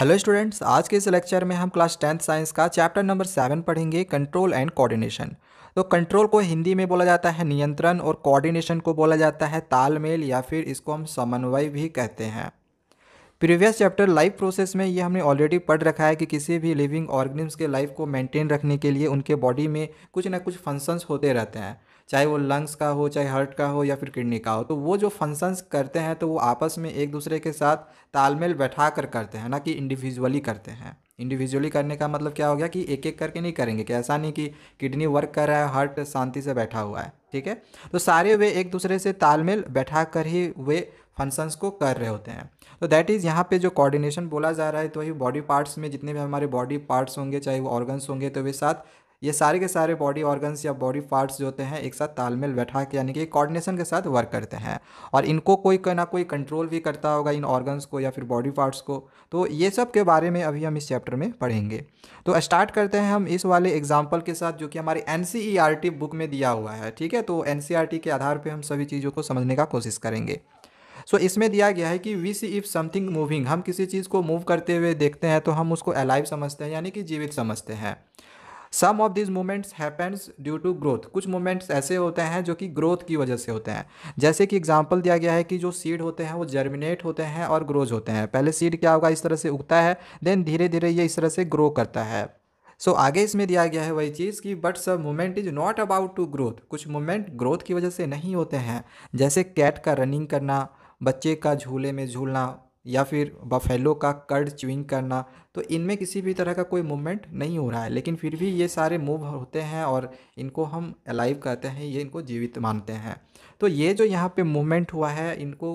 Hello students आज के इस लेक्चर में हम क्लास टेंथ साइंस का चैप्टर नंबर सेवन पढ़ेंगे कंट्रोल एंड कोऑर्डिनेशन तो कंट्रोल को हिंदी में बोला जाता है नियंत्रण और कोऑर्डिनेशन को बोला जाता है तालमेल या फिर इसको हम समन्वय भी कहते हैं प्रीवियस चैप्टर लाइफ प्रोसेस में ये हमने ऑलरेडी पढ़ रखा है कि किसी भी लिविंग ऑर्गेनिम्स के लाइफ को मेंटेन रखने के लिए उनके बॉडी में कुछ ना कुछ फंक्शंस होते रहते हैं चाहे वो लंग्स का हो चाहे हार्ट का हो या फिर किडनी का हो तो वो जो फंक्शंस करते हैं तो वो आपस में एक दूसरे के साथ तालमेल बैठा कर करते हैं ना कि इंडिविजुअली करते हैं इंडिविजुअली करने का मतलब क्या हो गया कि एक एक करके नहीं करेंगे कि ऐसा नहीं कि किडनी वर्क कर रहा है हार्ट शांति से बैठा हुआ है ठीक है तो सारे वे एक दूसरे से तालमेल बैठा कर ही वे फंक्शंस को कर रहे होते हैं तो दैट इज़ यहाँ पे जो कोऑर्डिनेशन बोला जा रहा है तो वही बॉडी पार्ट्स में जितने भी हमारे बॉडी पार्ट्स होंगे चाहे वो ऑर्गन्स होंगे तो वे साथ ये सारे के सारे बॉडी ऑर्गन्स या बॉडी पार्ट्स जो होते हैं एक साथ तालमेल बैठा के यानी कि कोऑर्डिनेशन के साथ वर्क करते हैं और इनको कोई ना कोई कंट्रोल भी करता होगा इन ऑर्गन्स को या फिर बॉडी पार्ट्स को तो ये सब के बारे में अभी हम इस चैप्टर में पढ़ेंगे तो स्टार्ट करते हैं हम इस वाले एग्जाम्पल के साथ जो कि हमारे एन बुक e में दिया हुआ है ठीक है तो एन e के आधार पर हम सभी चीज़ों को समझने का कोशिश करेंगे सो so, इसमें दिया गया है कि we see if something moving हम किसी चीज़ को मूव करते हुए देखते हैं तो हम उसको अलाइव समझते हैं यानी कि जीवित समझते हैं some of these moments happens due to growth कुछ मोमेंट्स ऐसे होते हैं जो कि ग्रोथ की वजह से होते हैं जैसे कि एग्जाम्पल दिया गया है कि जो सीड होते हैं वो जर्मिनेट होते हैं और ग्रोज होते हैं पहले सीड क्या होगा इस तरह से उगता है देन धीरे धीरे ये इस तरह से ग्रो करता है सो so, आगे इसमें दिया गया है वही चीज़ कि बट सब moment is not about to growth कुछ मोमेंट ग्रोथ की वजह से नहीं होते हैं जैसे कैट का रनिंग करना बच्चे का झूले में झूलना या फिर बफेलो का कर्ड चुविंग करना तो इनमें किसी भी तरह का कोई मूवमेंट नहीं हो रहा है लेकिन फिर भी ये सारे मूव होते हैं और इनको हम अलाइव कहते हैं ये इनको जीवित मानते हैं तो ये जो यहाँ पे मूवमेंट हुआ है इनको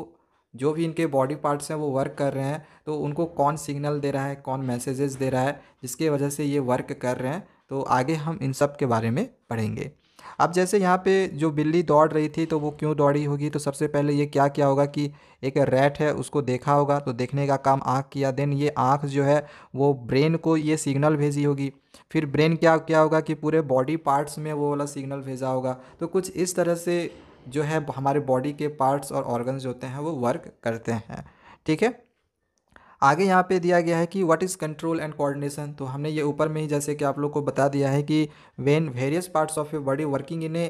जो भी इनके बॉडी पार्ट्स हैं वो वर्क कर रहे हैं तो उनको कौन सिग्नल दे रहा है कौन मैसेजेस दे रहा है जिसके वजह से ये वर्क कर रहे हैं तो आगे हम इन सब के बारे में पढ़ेंगे अब जैसे यहाँ पे जो बिल्ली दौड़ रही थी तो वो क्यों दौड़ी होगी तो सबसे पहले ये क्या किया होगा कि एक रैट है उसको देखा होगा तो देखने का काम आँख किया देन ये आँख जो है वो ब्रेन को ये सिग्नल भेजी होगी फिर ब्रेन क्या क्या होगा कि पूरे बॉडी पार्ट्स में वो वाला सिग्नल भेजा होगा तो कुछ इस तरह से जो है हमारे बॉडी के पार्ट्स और ऑर्गन्स होते हैं वो वर्क करते हैं ठीक है आगे यहाँ पे दिया गया है कि what is control and coordination तो हमने ये ऊपर में ही जैसे कि आप लोग को बता दिया है कि when various parts of a body working in a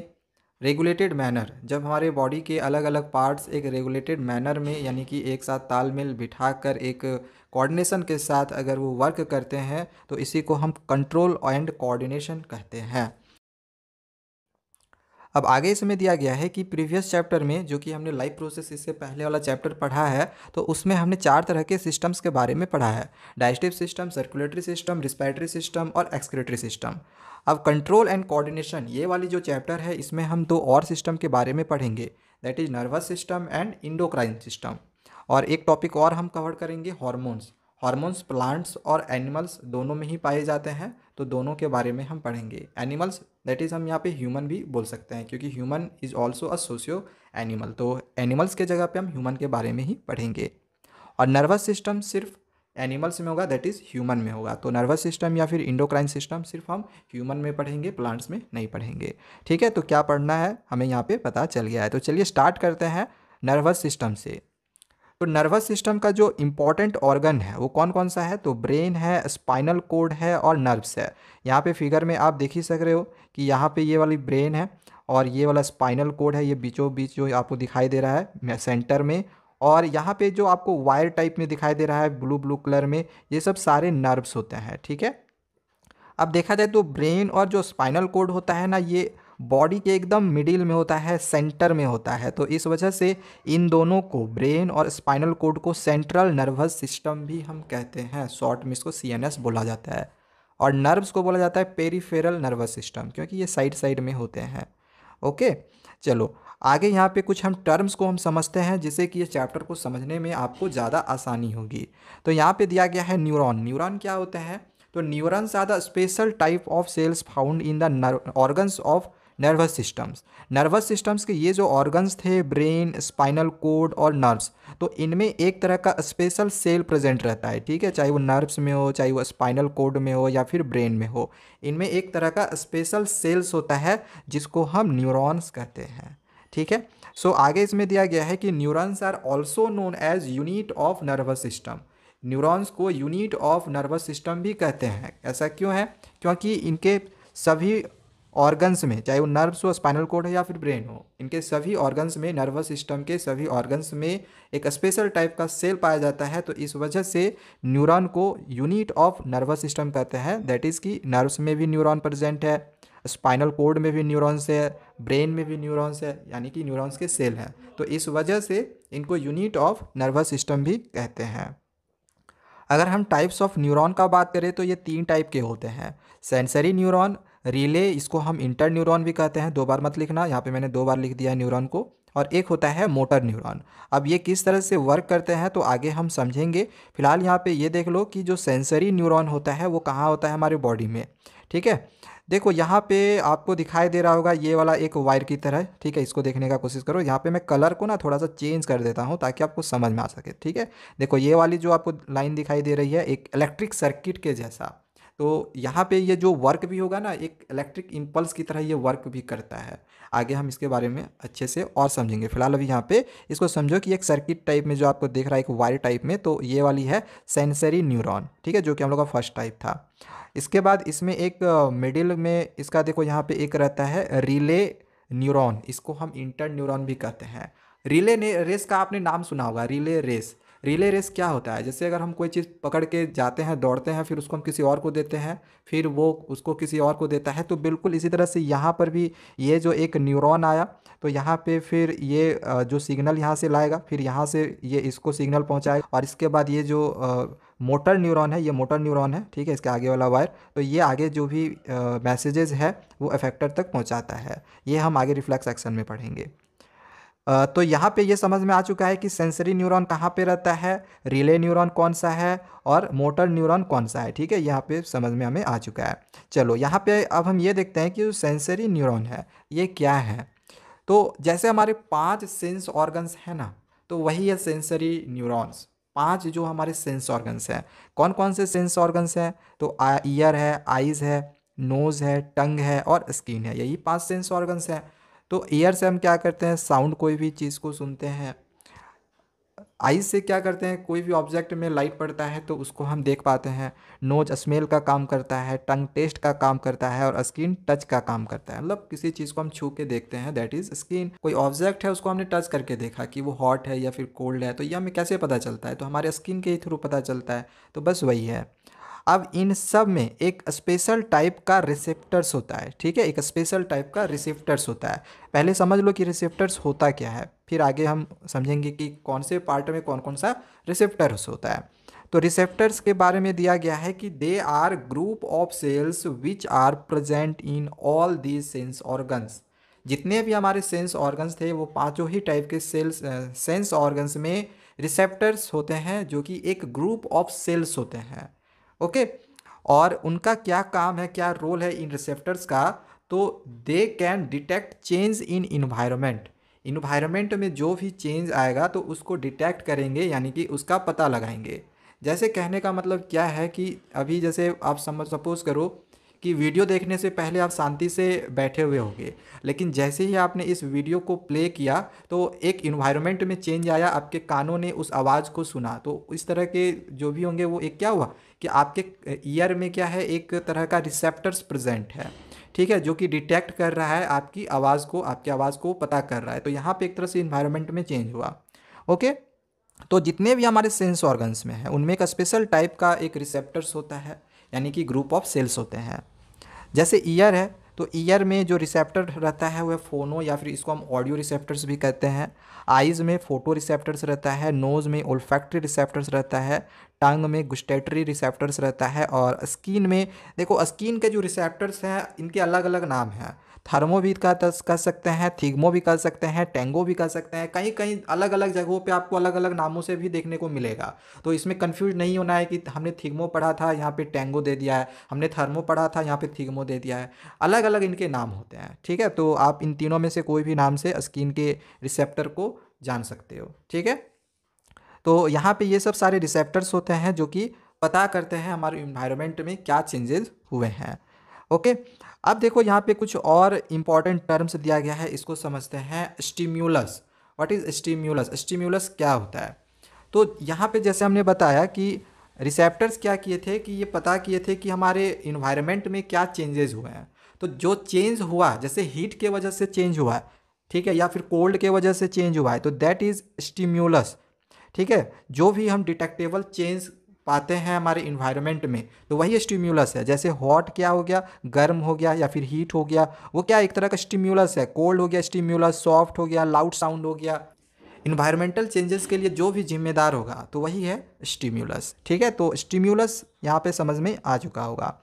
regulated manner जब हमारे बॉडी के अलग अलग पार्ट्स एक रेगुलेटेड मैनर में यानी कि एक साथ तालमेल बिठा कर एक कोऑर्डिनेशन के साथ अगर वो वर्क करते हैं तो इसी को हम कंट्रोल एंड कोऑर्डिनेशन कहते हैं अब आगे इसमें दिया गया है कि प्रीवियस चैप्टर में जो कि हमने लाइव प्रोसेस इससे पहले वाला चैप्टर पढ़ा है तो उसमें हमने चार तरह के सिस्टम्स के बारे में पढ़ा है digestive system circulatory system respiratory system और एक्सक्रेटरी सिस्टम अब कंट्रोल एंड कोऑर्डिनेशन ये वाली जो चैप्टर है इसमें हम दो और सिस्टम के बारे में पढ़ेंगे that is nervous system and endocrine system और एक टॉपिक और हम कवर करेंगे हॉर्मोन्स हॉर्मोन्स प्लांट्स और एनिमल्स दोनों में ही पाए जाते हैं तो दोनों के बारे में हम पढ़ेंगे एनिमल्स दैट इज़ हम यहाँ पे ह्यूमन भी बोल सकते हैं क्योंकि human is also a socio animal तो एनिमल्स के जगह पे हम ह्यूमन के बारे में ही पढ़ेंगे और नर्वस सिस्टम सिर्फ एनिमल्स में होगा दैट इज़ ह्यूमन में होगा तो नर्वस सिस्टम या फिर इंडोक्राइन सिस्टम सिर्फ हम ह्यूमन में पढ़ेंगे प्लांट्स में नहीं पढ़ेंगे ठीक है तो क्या पढ़ना है हमें यहाँ पर पता चल गया है तो चलिए स्टार्ट करते हैं नर्वस सिस्टम से तो नर्वस सिस्टम का जो इम्पोर्टेंट ऑर्गन है वो कौन कौन सा है तो ब्रेन है स्पाइनल कोड है और नर्व्स है यहाँ पे फिगर में आप देख ही सक रहे हो कि यहाँ पे ये वाली ब्रेन है और ये वाला स्पाइनल कोड है ये बीचों बीच जो आपको दिखाई दे रहा है सेंटर में और यहाँ पे जो आपको वायर टाइप में दिखाई दे रहा है ब्लू ब्लू कलर में ये सब सारे नर्व्स होते हैं ठीक है अब देखा जाए तो ब्रेन और जो स्पाइनल कोड होता है ना ये बॉडी के एकदम मिडिल में होता है सेंटर में होता है तो इस वजह से इन दोनों को ब्रेन और स्पाइनल कोड को सेंट्रल नर्वस सिस्टम भी हम कहते हैं शॉर्ट में इसको सी बोला जाता है और नर्व्स को बोला जाता है पेरीफेरल नर्वस सिस्टम क्योंकि ये साइड साइड में होते हैं ओके चलो आगे यहाँ पे कुछ हम टर्म्स को हम समझते हैं जिससे कि ये चैप्टर को समझने में आपको ज़्यादा आसानी होगी तो यहाँ पे दिया गया है न्यूरॉन न्यूरॉन क्या होता है तो neurons are the special type of cells found in the organs of nervous systems nervous systems के ये जो ऑर्गन्स थे ब्रेन स्पाइनल कोड और नर्व्स तो इनमें एक तरह का स्पेशल सेल प्रेजेंट रहता है ठीक है चाहे वो नर्व्स में हो चाहे वो स्पाइनल कोड में हो या फिर ब्रेन में हो इनमें एक तरह का स्पेशल सेल्स होता है जिसको हम न्यूरॉन्स कहते हैं ठीक है सो so, आगे इसमें दिया गया है कि neurons are also known as unit of nervous system neurons को यूनिट ऑफ नर्वस सिस्टम भी कहते हैं ऐसा क्यों है क्योंकि इनके सभी ऑर्गन्स में चाहे वो नर्व्स हो स्पाइनल कोड हो या फिर ब्रेन हो इनके सभी ऑर्गन्स में नर्वस सिस्टम के सभी ऑर्गन्स में एक स्पेशल टाइप का सेल पाया जाता है तो इस वजह से न्यूरॉन को यूनिट ऑफ नर्वस सिस्टम कहते हैं दैट इज़ कि नर्व्स में भी न्यूरॉन प्रजेंट है स्पाइनल कोड में भी न्यूरॉन्स है ब्रेन में भी न्यूरॉन्स है यानी कि न्यूरॉन्स के सेल हैं तो इस वजह से इनको यूनिट ऑफ नर्वस सिस्टम भी कहते हैं अगर हम टाइप्स ऑफ न्यूरॉन का बात करें तो ये तीन टाइप के होते हैं सेंसरी न्यूरॉन रिले इसको हम इंटर न्यूरॉन भी कहते हैं दो बार मत लिखना यहाँ पे मैंने दो बार लिख दिया है न्यूरॉन को और एक होता है मोटर न्यूरॉन अब ये किस तरह से वर्क करते हैं तो आगे हम समझेंगे फिलहाल यहाँ पे ये देख लो कि जो सेंसरी न्यूरॉन होता है वो कहाँ होता है हमारे बॉडी में ठीक है देखो यहाँ पे आपको दिखाई दे रहा होगा ये वाला एक वायर की तरह ठीक है इसको देखने का कोशिश करो यहाँ पे मैं कलर को ना थोड़ा सा चेंज कर देता हूँ ताकि आपको समझ में आ सके ठीक है देखो ये वाली जो आपको लाइन दिखाई दे रही है एक इलेक्ट्रिक सर्किट के जैसा तो यहाँ पे ये जो वर्क भी होगा ना एक इलेक्ट्रिक इम्पल्स की तरह ये वर्क भी करता है आगे हम इसके बारे में अच्छे से और समझेंगे फिलहाल अभी यहाँ पे इसको समझो कि एक सर्किट टाइप में जो आपको देख रहा है एक वायर टाइप में तो ये वाली है सेंसरी न्यूरॉन ठीक है जो कि हम लोग का फर्स्ट टाइप था इसके बाद इसमें एक मिडिल में इसका देखो यहाँ पर एक रहता है रिले न्यूरॉन इसको हम इंटर न्यूरोन भी कहते हैं रिले रेस का आपने नाम सुना होगा रिले रेस रिले रेस क्या होता है जैसे अगर हम कोई चीज़ पकड़ के जाते हैं दौड़ते हैं फिर उसको हम किसी और को देते हैं फिर वो उसको किसी और को देता है तो बिल्कुल इसी तरह से यहाँ पर भी ये जो एक न्यूरॉन आया तो यहाँ पे फिर ये जो सिग्नल यहाँ से लाएगा फिर यहाँ से ये इसको सिग्नल पहुँचाएगा और इसके बाद ये जो मोटर न्यूरॉन है ये मोटर न्यूरॉन है ठीक है इसके आगे वाला वायर तो ये आगे जो भी मैसेजेस है वो अफेक्टर तक पहुँचाता है ये हम आगे रिफ्लेक्स एक्शन में पढ़ेंगे तो यहाँ पे ये समझ में आ चुका है कि सेंसरी न्यूरॉन कहाँ पे रहता है रिले न्यूरॉन कौन सा है और मोटर न्यूरॉन कौन सा है ठीक है यहाँ पे समझ में हमें आ चुका है चलो यहाँ पे अब हम ये देखते हैं कि जो सेंसरी न्यूरॉन है ये क्या है तो जैसे हमारे पाँच सेंस ऑर्गन्स हैं ना तो वही है सेंसरी न्यूरॉन्स पांच जो हमारे सेंस ऑर्गन्स हैं कौन कौन से सेंस ऑर्गन्स हैं तो ईयर है आइज़ है नोज़ है टंग है और स्किन है यही पांच सेंस ऑर्गन्स हैं तो ईयर से हम क्या करते हैं साउंड कोई भी चीज़ को सुनते हैं आइज से क्या करते हैं कोई भी ऑब्जेक्ट में लाइट पड़ता है तो उसको हम देख पाते हैं नोज स्मेल का काम करता है टंग टेस्ट का काम करता है और स्किन टच का काम करता है मतलब किसी चीज़ को हम छू के देखते हैं दैट इज़ स्किन कोई ऑब्जेक्ट है उसको हमने टच करके देखा कि वो हॉट है या फिर कोल्ड है तो यह हमें कैसे पता चलता है तो हमारे स्किन के ही थ्रू पता चलता है तो बस वही है अब इन सब में एक स्पेशल टाइप का रिसेप्टर्स होता है ठीक है एक स्पेशल टाइप का रिसेप्टर्स होता है पहले समझ लो कि रिसेप्टर्स होता क्या है फिर आगे हम समझेंगे कि कौन से पार्ट में कौन कौन सा रिसेप्टर्स होता है तो रिसेप्टर्स के बारे में दिया गया है कि they are group of cells which are present in all these sense organs जितने भी हमारे सेंस ऑर्गन्स थे वो पांचों ही टाइप के सेल्स सेंस ऑर्गन्स में रिसेप्टर्स होते हैं जो कि एक ग्रुप ऑफ सेल्स होते हैं ओके और उनका क्या काम है क्या रोल है इन रिसेप्टर्स का तो they can detect change in environment environment में जो भी चेंज आएगा तो उसको डिटेक्ट करेंगे यानी कि उसका पता लगाएंगे जैसे कहने का मतलब क्या है कि अभी जैसे आप समझ सपोज करो कि वीडियो देखने से पहले आप शांति से बैठे हुए होंगे लेकिन जैसे ही आपने इस वीडियो को प्ले किया तो एक इन्वायरमेंट में चेंज आया आपके कानों ने उस आवाज़ को सुना तो इस तरह के जो भी होंगे वो एक क्या हुआ कि आपके ईयर में क्या है एक तरह का रिसेप्टर्स प्रजेंट है ठीक है जो कि डिटेक्ट कर रहा है आपकी आवाज़ को आपकी आवाज़ को पता कर रहा है तो यहाँ पर एक तरह से इन्वायरमेंट में चेंज हुआ ओके तो जितने भी हमारे सेंस ऑर्गन्स में हैं उनमें एक स्पेशल टाइप का एक रिसेप्टर्स होता है यानी कि ग्रुप ऑफ सेल्स होते हैं जैसे ईयर है तो ईयर में जो रिसेप्टर रहता है वह फोनो या फिर इसको हम ऑडियो रिसेप्टर्स भी कहते हैं आइज़ में फोटो रिसेप्टर्स रहता है नोज़ में ओल्फैक्ट्री रिसेप्टर्स रहता है टंग में गुस्टेटरी रिसेप्टर्स रहता है और स्किन में देखो स्किन के जो रिसेप्टर्स हैं इनके अलग अलग नाम हैं थर्मो भी कह कर सकते हैं थिग्मो भी कर सकते हैं टेंगो भी कर सकते हैं कहीं कहीं अलग अलग जगहों पे आपको अलग अलग नामों से भी देखने को मिलेगा तो इसमें कन्फ्यूज नहीं होना है कि हमने थिग्मो पढ़ा था यहाँ पे टेंगो दे दिया है हमने थर्मो पढ़ा था यहाँ पे थिग्मो दे दिया है अलग अलग इनके नाम होते हैं ठीक है तो आप इन तीनों में से कोई भी नाम से स्किन के रिसेप्टर को जान सकते हो ठीक है तो यहाँ पर ये सब सारे रिसेप्टर्स होते हैं जो कि पता करते हैं हमारे इन्वायरमेंट में क्या चेंजेस हुए हैं ओके okay? अब देखो यहाँ पे कुछ और इम्पॉर्टेंट टर्म्स दिया गया है इसको समझते हैं stimulus what is stimulus stimulus क्या होता है तो यहाँ पे जैसे हमने बताया कि रिसेप्टर्स क्या किए थे कि ये पता किए थे कि हमारे इन्वायरमेंट में क्या चेंजेस हुए हैं तो जो चेंज हुआ जैसे हीट के वजह से चेंज हुआ है ठीक है या फिर कोल्ड के वजह से चेंज हुआ है तो दैट इज़ स्टिम्यूलस ठीक है जो भी हम डिटेक्टेबल चेंज पाते हैं हमारे इन्वायरमेंट में तो वही स्टिम्यूलस है जैसे हॉट क्या हो गया गर्म हो गया या फिर हीट हो गया वो क्या एक तरह का स्टिम्यूलस है कोल्ड हो गया स्टिम्यूलस सॉफ्ट हो गया लाउड साउंड हो गया इन्वायरमेंटल चेंजेस के लिए जो भी जिम्मेदार होगा तो वही है स्टिम्यूलस ठीक है तो स्टिम्यूलस यहाँ पे समझ में आ चुका होगा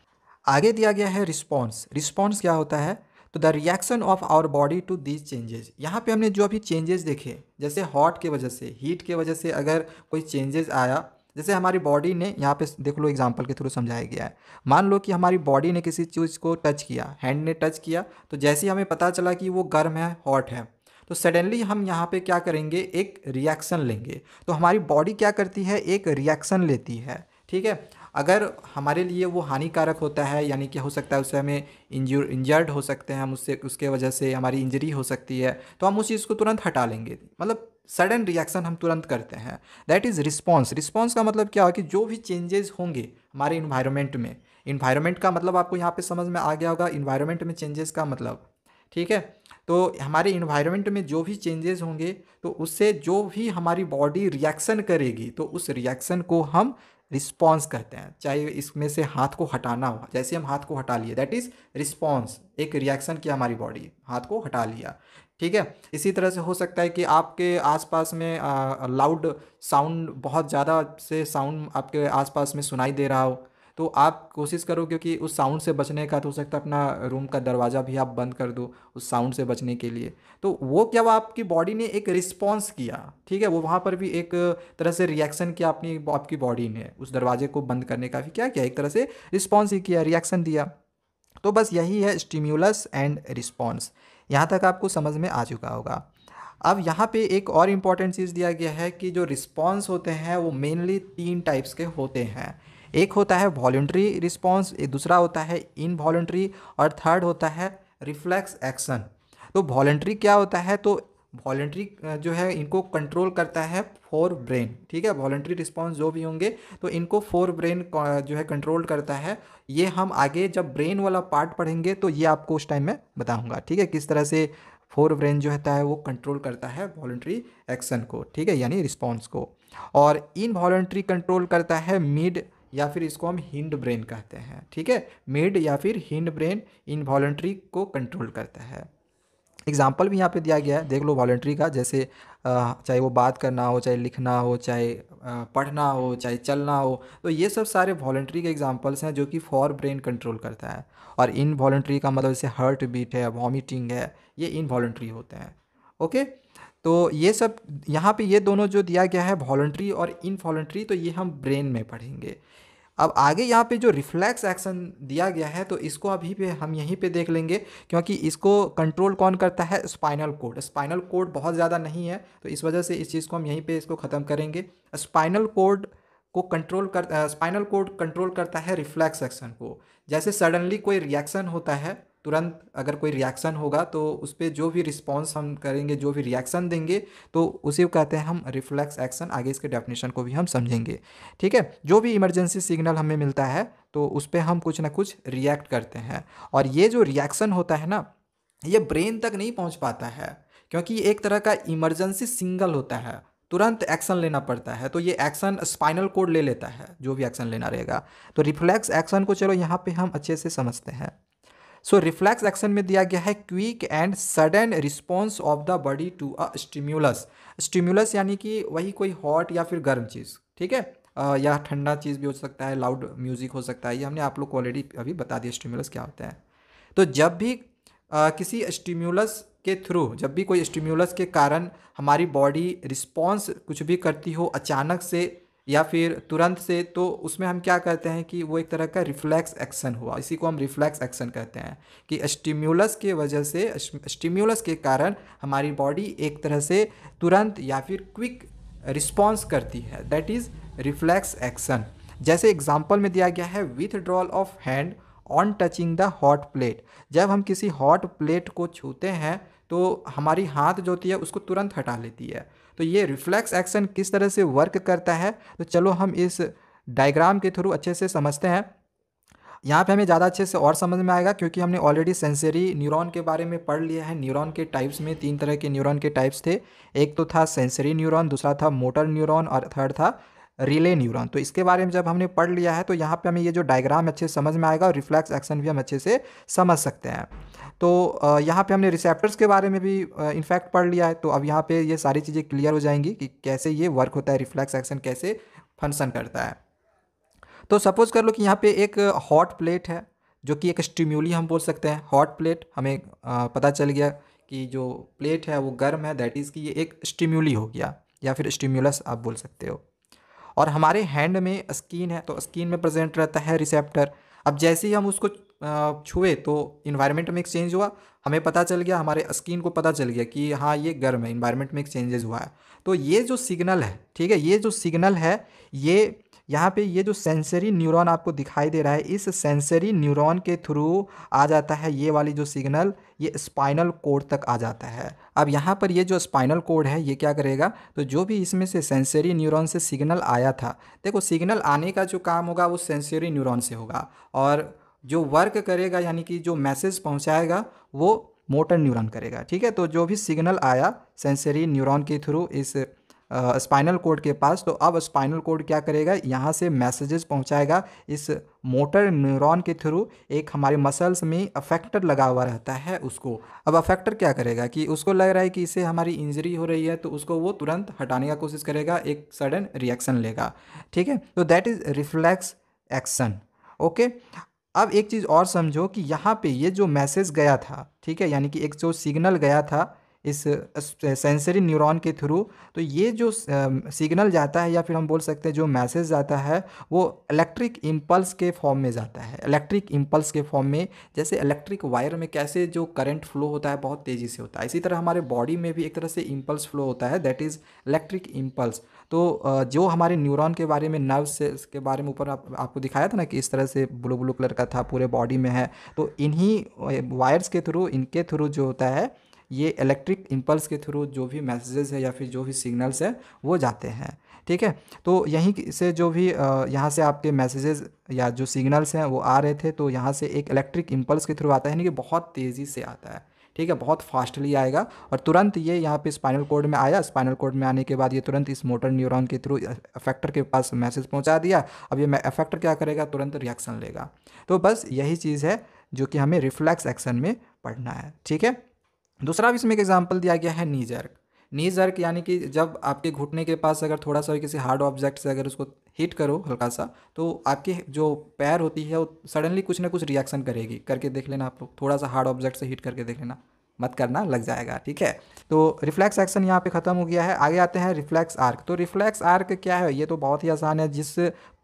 आगे दिया गया है रिस्पॉन्स रिस्पॉन्स क्या होता है तो the reaction of our body to these changes यहाँ पे हमने जो अभी चेंजेस देखे जैसे हॉट के वजह से हीट के वजह से अगर कोई चेंजेस आया जैसे हमारी बॉडी ने यहाँ पे देख लो एग्जाम्पल के थ्रू समझाया गया है मान लो कि हमारी बॉडी ने किसी चीज़ को टच किया हैंड ने टच किया तो जैसे ही हमें पता चला कि वो गर्म है हॉट है तो सडनली हम यहाँ पे क्या करेंगे एक रिएक्शन लेंगे तो हमारी बॉडी क्या करती है एक रिएक्शन लेती है ठीक है अगर हमारे लिए वो हानिकारक होता है यानी कि हो सकता है उससे हमें इंजर इंजर्ड हो सकते हैं हम उससे उसके वजह से हमारी इंजरी हो सकती है तो हम उस चीज़ को तुरंत हटा लेंगे मतलब सडन रिएक्शन हम तुरंत करते हैं दैट इज़ रिस्पॉन्स रिस्पॉन्स का मतलब क्या हो कि जो भी चेंजेस होंगे हमारे इन्वायरमेंट में इन्वायरमेंट का मतलब आपको यहाँ पे समझ में आ गया होगा इन्वायरमेंट में चेंजेस का मतलब ठीक है तो हमारे इन्वायरमेंट में जो भी चेंजेस होंगे तो उससे जो भी हमारी बॉडी रिएक्शन करेगी तो उस रिएक्शन को हम रिस्पॉन्स कहते हैं चाहे इसमें से हाथ को हटाना हो जैसे हम हाथ को हटा लिए दैट इज़ रिस्पॉन्स एक रिएक्शन किया हमारी बॉडी हाथ को हटा लिया ठीक है इसी तरह से हो सकता है कि आपके आसपास में लाउड साउंड बहुत ज़्यादा से साउंड आपके आसपास में सुनाई दे रहा हो तो आप कोशिश करो क्योंकि उस साउंड से बचने का तो हो सकता है अपना रूम का दरवाज़ा भी आप बंद कर दो उस साउंड से बचने के लिए तो वो क्या वो आपकी बॉडी ने एक रिस्पॉन्स किया ठीक है वो वहाँ पर भी एक तरह से रिएक्शन किया अपनी आपकी बॉडी ने उस दरवाजे को बंद करने का भी क्या किया एक तरह से रिस्पॉन्स ही किया रिएक्शन दिया तो बस यही है स्टिम्यूलस एंड रिस्पॉन्स यहाँ तक आपको समझ में आ चुका होगा अब यहाँ पे एक और इम्पॉर्टेंट चीज़ दिया गया है कि जो रिस्पॉन्स होते हैं वो मेनली तीन टाइप्स के होते हैं एक होता है वॉल्ट्री रिस्पॉन्स दूसरा होता है इनवॉल्ट्री और थर्ड होता है रिफ्लेक्स एक्शन तो वॉल्ट्री क्या होता है तो वॉलेंट्री जो है इनको कंट्रोल करता है फोर ब्रेन ठीक है वॉलेंट्री रिस्पॉन्स जो भी होंगे तो इनको फोर ब्रेन जो है कंट्रोल करता है ये हम आगे जब ब्रेन वाला पार्ट पढ़ेंगे तो ये आपको उस टाइम में बताऊंगा ठीक है किस तरह से फोर ब्रेन जो होता है वो कंट्रोल करता है वॉलेंट्री एक्शन को ठीक है यानी रिस्पॉन्स को और इन वॉलेंट्री कंट्रोल करता है मिड या फिर इसको हम हिंड ब्रेन कहते हैं ठीक है मिड या फिर हिंड ब्रेन इन वॉलेंट्री को कंट्रोल करता है एग्जाम्पल भी यहाँ पे दिया गया है देख लो वॉलेंट्री का जैसे चाहे वो बात करना हो चाहे लिखना हो चाहे पढ़ना हो चाहे चलना हो तो ये सब सारे वॉलेंट्री के एग्जाम्पल्स हैं जो कि फॉर ब्रेन कंट्रोल करता है और इन वॉलेंट्री का मतलब जैसे हर्ट बीट है वॉमिटिंग है ये इन वॉलेंट्री होते हैं ओके तो ये सब यहाँ पे ये दोनों जो दिया गया है वॉलेंट्री और वॉलेंट्री तो ये हम ब्रेन में पढ़ेंगे अब आगे यहाँ पे जो रिफ्लेक्स एक्शन दिया गया है तो इसको अभी पे हम यहीं पे देख लेंगे क्योंकि इसको कंट्रोल कौन करता है स्पाइनल कोड स्पाइनल कोड बहुत ज़्यादा नहीं है तो इस वजह से इस चीज़ को हम यहीं पे इसको ख़त्म करेंगे स्पाइनल कोड को कंट्रोल कर स्पाइनल कोड कंट्रोल करता है रिफ्लेक्स एक्शन को जैसे सडनली कोई रिएक्शन होता है तुरंत अगर कोई रिएक्शन होगा तो उस पर जो भी रिस्पॉन्स हम करेंगे जो भी रिएक्शन देंगे तो उसी को कहते हैं हम रिफ्लेक्स एक्शन आगे इसके डेफिनेशन को भी हम समझेंगे ठीक है जो भी इमरजेंसी सिग्नल हमें मिलता है तो उस पर हम कुछ ना कुछ रिएक्ट करते हैं और ये जो रिएक्शन होता है ना ये ब्रेन तक नहीं पहुँच पाता है क्योंकि एक तरह का इमरजेंसी सिंगल होता है तुरंत एक्शन लेना पड़ता है तो ये एक्शन स्पाइनल कोड ले लेता है जो भी एक्शन लेना रहेगा तो रिफ्लेक्स एक्शन को चलो यहाँ पे हम अच्छे से समझते हैं सो रिफ्लैक्स एक्शन में दिया गया है quick and sudden response of the body to a stimulus stimulus यानी कि वही कोई हॉट या फिर गर्म चीज़ ठीक है या ठंडा चीज़ भी हो सकता है लाउड म्यूज़िक हो सकता है ये हमने आप लोग को ऑलरेडी अभी बता दिया स्टिम्यूलस क्या होता है तो जब भी आ, किसी स्टिम्यूलस के थ्रू जब भी कोई स्टिम्यूलस के कारण हमारी बॉडी रिस्पॉन्स कुछ भी करती हो अचानक से या फिर तुरंत से तो उसमें हम क्या करते हैं कि वो एक तरह का रिफ्लेक्स एक्शन हुआ इसी को हम रिफ्लेक्स एक्शन कहते हैं कि स्टिम्यूलस के वजह से स्टिम्यूलस के कारण हमारी बॉडी एक तरह से तुरंत या फिर क्विक रिस्पॉन्स करती है दैट इज़ रिफ्लेक्स एक्शन जैसे एग्जाम्पल में दिया गया है withdrawal of hand on touching the hot plate जब हम किसी हॉट प्लेट को छूते हैं तो हमारी हाथ जो होती है उसको तुरंत हटा लेती है तो ये रिफ्लेक्स एक्शन किस तरह से वर्क करता है तो चलो हम इस डायग्राम के थ्रू अच्छे से समझते हैं यहाँ पे हमें ज़्यादा अच्छे से और समझ में आएगा क्योंकि हमने ऑलरेडी सेंसरी न्यूरॉन के बारे में पढ़ लिया है न्यूरॉन के टाइप्स में तीन तरह के न्यूरॉन के टाइप्स थे एक तो था सेंसरी न्यूरॉन दूसरा था मोटर न्यूरॉन और थर्ड था रिले न्यूरॉन तो इसके बारे में जब हमने पढ़ लिया है तो यहाँ पे हमें ये जो डायग्राम अच्छे से समझ में आएगा और रिफ्लैक्स एक्शन भी हम अच्छे से समझ सकते हैं तो यहाँ पे हमने रिसेप्टर्स के बारे में भी इनफैक्ट पढ़ लिया है तो अब यहाँ पे ये सारी चीज़ें क्लियर हो जाएंगी कि कैसे ये वर्क होता है रिफ्लैक्स एक्शन कैसे फंक्शन करता है तो सपोज़ कर लो कि यहाँ पर एक हॉट प्लेट है जो कि एक स्टिम्यूली हम बोल सकते हैं हॉट प्लेट हमें पता चल गया कि जो प्लेट है वो गर्म है दैट इज़ कि ये एक स्टिम्यूली हो गया या फिर स्टिम्यूलस आप बोल सकते हो और हमारे हैंड में स्किन है तो स्किन में प्रेजेंट रहता है रिसेप्टर अब जैसे ही हम उसको छुए तो इन्वायरमेंट में एक्सचेंज हुआ हमें पता चल गया हमारे स्किन को पता चल गया कि हाँ ये गर्म है इन्वायरमेंट में एक्सचेंजेज हुआ है तो ये जो सिग्नल है ठीक है ये जो सिग्नल है ये यहाँ पे ये जो सेंसरी न्यूरॉन आपको दिखाई दे रहा है इस सेंसरी न्यूरॉन के थ्रू आ जाता है ये वाली जो सिग्नल ये स्पाइनल कोड तक आ जाता है अब यहाँ पर ये जो स्पाइनल कोड है ये क्या करेगा तो जो भी इसमें से सेंसरी न्यूरॉन से सिग्नल आया था देखो सिग्नल आने का जो काम होगा वो सेंसरी न्यूरॉन से होगा और जो वर्क करेगा यानी कि जो मैसेज पहुँचाएगा वो मोटर न्यूरॉन करेगा ठीक है तो जो भी सिग्नल आया सेंसरी न्यूरॉन के थ्रू इस स्पाइनल कोड के पास तो अब स्पाइनल कोड क्या करेगा यहाँ से मैसेजेस पहुँचाएगा इस मोटर न्यूरॉन के थ्रू एक हमारे मसल्स में अफेक्टर लगा हुआ रहता है उसको अब अफेक्टर क्या करेगा कि उसको लग रहा है कि इससे हमारी इंजरी हो रही है तो उसको वो तुरंत हटाने का कोशिश करेगा एक सडन रिएक्शन लेगा ठीक है तो that is reflex action okay अब एक चीज़ और समझो कि यहाँ पे ये जो मैसेज गया था ठीक है यानी कि एक जो सिग्नल गया था इस सेंसरी न्यूरॉन के थ्रू तो ये जो सिग्नल जाता है या फिर हम बोल सकते हैं जो मैसेज जाता है वो इलेक्ट्रिक इम्पल्स के फॉर्म में जाता है इलेक्ट्रिक इम्पल्स के फॉर्म में जैसे इलेक्ट्रिक वायर में कैसे जो करंट फ्लो होता है बहुत तेज़ी से होता है इसी तरह हमारे बॉडी में भी एक तरह से इम्पल्स फ्लो होता है दैट इज़ इलेक्ट्रिक इम्पल्स तो जो हमारे न्यूरॉन के बारे में नर्व सेल्स के बारे में ऊपर आप, आपको दिखाया था ना कि इस तरह से ब्लू ब्लू कलर का था पूरे बॉडी में है तो इन्हीं वायर्स के थ्रू इनके थ्रू जो होता है ये इलेक्ट्रिक इम्पल्स के थ्रू जो भी मैसेजेस है या फिर जो भी सिग्नल्स है वो जाते हैं ठीक है तो यहीं से जो भी यहाँ से आपके मैसेजेस या जो सिग्नल्स हैं वो आ रहे थे तो यहाँ से एक इलेक्ट्रिक इम्पल्स के थ्रू आता है यानी कि बहुत तेज़ी से आता है ठीक है बहुत फास्टली आएगा और तुरंत ये यहाँ पे स्पाइनल कोड में आया स्पाइनल कोड में आने के बाद ये तुरंत इस मोटर न्यूरॉन के थ्रू अफेक्टर के पास मैसेज पहुँचा दिया अब ये अफेक्टर क्या करेगा तुरंत रिएक्शन लेगा तो बस यही चीज़ है जो कि हमें रिफ्लैक्स एक्शन में पढ़ना है ठीक है दूसरा भी इसमें एक एग्जाम्पल दिया गया है नीजर्क नीजर्क यानी कि जब आपके घुटने के पास अगर थोड़ा सा किसी हार्ड ऑब्जेक्ट से अगर उसको हिट करो हल्का सा तो आपके जो पैर होती है वो सडनली कुछ ना कुछ रिएक्शन करेगी करके देख लेना आप लोग थोड़ा सा हार्ड ऑब्जेक्ट से हिट करके देख लेना मत करना लग जाएगा ठीक है तो रिफ्लेक्स एक्शन यहाँ पे ख़त्म हो गया है आगे आते हैं रिफ्लेक्स आर्क तो रिफ्लेक्स आर्क क्या है ये तो बहुत ही आसान है जिस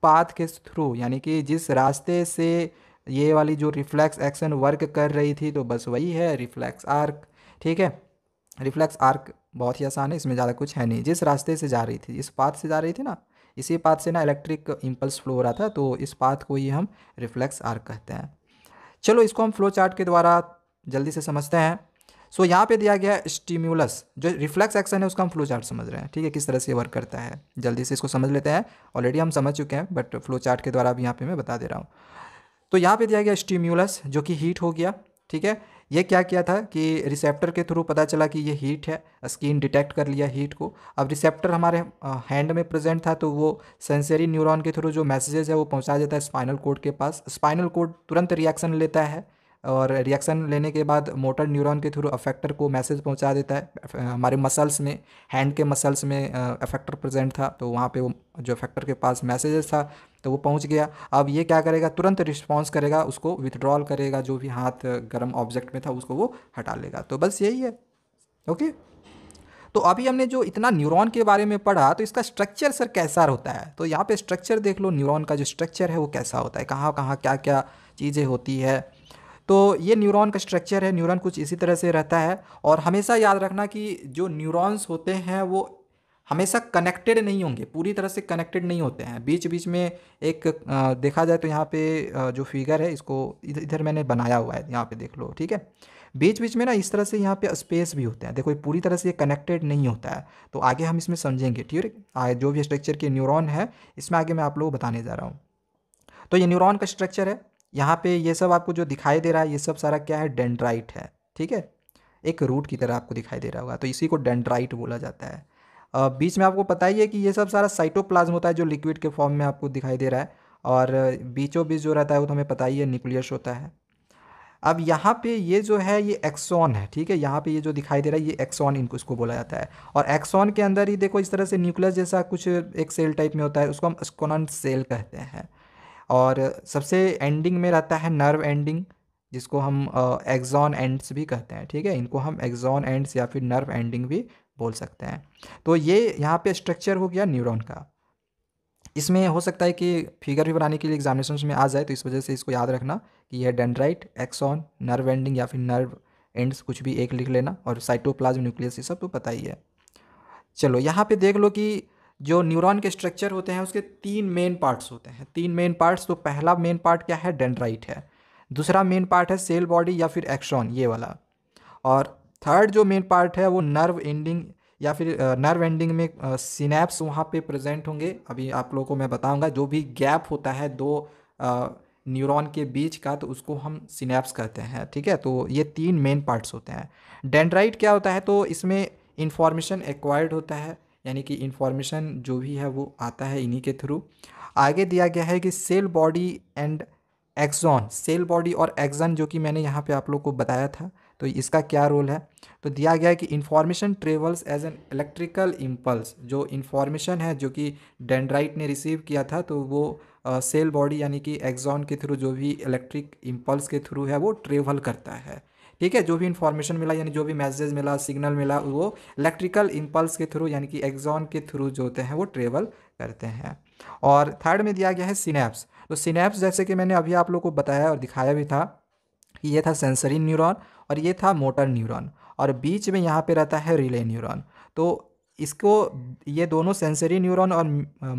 पाथ के थ्रू यानी कि जिस रास्ते से ये वाली जो रिफ्लेक्स एक्शन वर्क कर रही थी तो बस वही है रिफ्लेक्स आर्क ठीक है रिफ्लेक्स आर्क बहुत ही आसान है इसमें ज़्यादा कुछ है नहीं जिस रास्ते से जा रही थी इस पाथ से जा रही थी ना इसी पाथ से ना इलेक्ट्रिक इम्पल्स फ्लो हो रहा था तो इस पाथ को ही हम रिफ्लेक्स आर्क कहते हैं चलो इसको हम फ्लो चार्ट के द्वारा जल्दी से समझते हैं सो यहाँ पे दिया गया स्टिम्यूलस जो रिफ्लेक्स एक्शन है उसका हम फ्लो चार्ट समझ रहे हैं ठीक है किस तरह से वर्क करता है जल्दी से इसको समझ लेते हैं ऑलरेडी हम समझ चुके हैं बट फ्लो चार्ट के द्वारा भी यहाँ पे मैं बता दे रहा हूँ तो यहाँ पे दिया गया स्टिम्यूलस जो कि हीट हो गया ठीक है ये क्या किया था कि रिसेप्टर के थ्रू पता चला कि ये हीट है स्किन डिटेक्ट कर लिया हीट को अब रिसेप्टर हमारे हैंड में प्रेजेंट था तो वो सेंसरी न्यूरॉन के थ्रू जो मैसेजेस है वो पहुँचा देता है स्पाइनल कोड के पास स्पाइनल कोड तुरंत रिएक्शन लेता है और रिएक्शन लेने के बाद मोटर न्यूरॉन के थ्रू अफेक्टर को मैसेज पहुंचा देता है हमारे मसल्स में हैंड के मसल्स में अफेक्टर प्रेजेंट था तो वहाँ पे वो जो अफेक्टर के पास मैसेजेस था तो वो पहुंच गया अब ये क्या करेगा तुरंत रिस्पॉन्स करेगा उसको विथड्रॉल करेगा जो भी हाथ गर्म ऑब्जेक्ट में था उसको वो हटा लेगा तो बस यही है ओके तो अभी हमने जो इतना न्यूरॉन के बारे में पढ़ा तो इसका स्ट्रक्चर सर कैसा होता है तो यहाँ पे स्ट्रक्चर देख लो न्यूरॉन का जो स्ट्रक्चर है वो कैसा होता है कहाँ कहाँ क्या क्या चीज़ें होती है तो ये न्यूरॉन का स्ट्रक्चर है न्यूरॉन कुछ इसी तरह से रहता है और हमेशा याद रखना कि जो न्यूरॉन्स होते हैं वो हमेशा कनेक्टेड नहीं होंगे पूरी तरह से कनेक्टेड नहीं होते हैं बीच बीच में एक देखा जाए तो यहाँ पे जो फिगर है इसको इधर मैंने बनाया हुआ है यहाँ पे देख लो ठीक है बीच बीच में ना इस तरह से यहाँ पे स्पेस भी होते हैं देखो ये पूरी तरह से ये कनेक्टेड नहीं होता है तो आगे हम इसमें समझेंगे ठीक है जो भी स्ट्रक्चर के न्यूरोन है इसमें आगे मैं आप लोग बताने जा रहा हूँ तो ये न्यूरोन का स्ट्रक्चर है यहाँ पे ये सब आपको जो दिखाई दे रहा है ये सब सारा क्या है डेंड्राइट है ठीक है एक रूट की तरह आपको दिखाई दे रहा होगा तो इसी को डेंड्राइट बोला जाता है बीच में आपको पता ही है कि ये सब सारा साइटोप्लाज्म होता है जो लिक्विड के फॉर्म में आपको दिखाई दे रहा है और बीचों बीच जो रहता है वो तो हमें पता ही है न्यूक्लियस होता है अब यहाँ पे ये जो है ये एक्सॉन है ठीक है यहाँ पे ये जो दिखाई दे रहा है ये एक्सॉन इनको इसको बोला जाता है और एक्सॉन के अंदर ही देखो इस तरह से न्यूक्लियस जैसा कुछ एक सेल टाइप में होता है उसको हम स्कोनन सेल कहते हैं और सबसे एंडिंग में रहता है नर्व एंडिंग जिसको हम एग्जॉन एंड्स भी कहते हैं ठीक है इनको हम एग्जॉन एंड्स या फिर नर्व एंडिंग भी बोल सकते हैं तो ये यहाँ पे स्ट्रक्चर हो गया न्यूरॉन का इसमें हो सकता है कि फिगर भी बनाने के लिए एग्जामिनेशन में आ जाए तो इस वजह से इसको याद रखना कि यह डेंड्राइट एक्सॉन नर्व एंडिंग या फिर नर्व एंड्स कुछ भी एक लिख लेना और साइटोप्लाज्म न्यूक्लियस ये सब तो पता ही है चलो यहाँ पे देख लो कि जो न्यूरॉन के स्ट्रक्चर होते हैं उसके तीन मेन पार्ट्स होते हैं तीन मेन पार्ट्स तो पहला मेन पार्ट क्या है डेंड्राइट है दूसरा मेन पार्ट है सेल बॉडी या फिर एक्सॉन ये वाला और थर्ड जो मेन पार्ट है वो नर्व एंडिंग या फिर नर्व एंडिंग में सिनेप्स वहाँ पे प्रेजेंट होंगे अभी आप लोगों को मैं बताऊंगा जो भी गैप होता है दो न्यूरॉन के बीच का तो उसको हम सिनेप्स कहते हैं ठीक है तो ये तीन मेन पार्ट्स होते हैं डेंड्राइट क्या होता है तो इसमें इंफॉर्मेशन एक्वायर्ड होता है यानी कि इन्फॉर्मेशन जो भी है वो आता है इन्हीं के थ्रू आगे दिया गया है कि cell body and axon cell body और एक्जन जो कि मैंने यहाँ पे आप लोग को बताया था तो इसका क्या रोल है तो दिया गया है कि information travels as an electrical impulse जो इन्फॉर्मेशन है जो कि डेंड्राइट ने रिसीव किया था तो वो सेल बॉडी यानी कि एक्जॉन के थ्रू जो भी इलेक्ट्रिक इम्पल्स के थ्रू है वो ट्रेवल करता है ठीक है जो भी इन्फॉर्मेशन मिला यानी जो भी मैसेज मिला सिग्नल मिला वो इलेक्ट्रिकल इम्पल्स के थ्रू यानी कि एग्जॉन के थ्रू जो होते हैं वो ट्रेवल करते हैं और थर्ड में दिया गया है सिनेप्स तो सिनेप्स जैसे कि मैंने अभी आप लोग को बताया और दिखाया भी था कि ये था सेंसरी न्यूरोन और ये था मोटर न्यूरोन और बीच में यहाँ पे रहता है रिले न्यूरॉन तो इसको ये दोनों सेंसरी न्यूरॉन और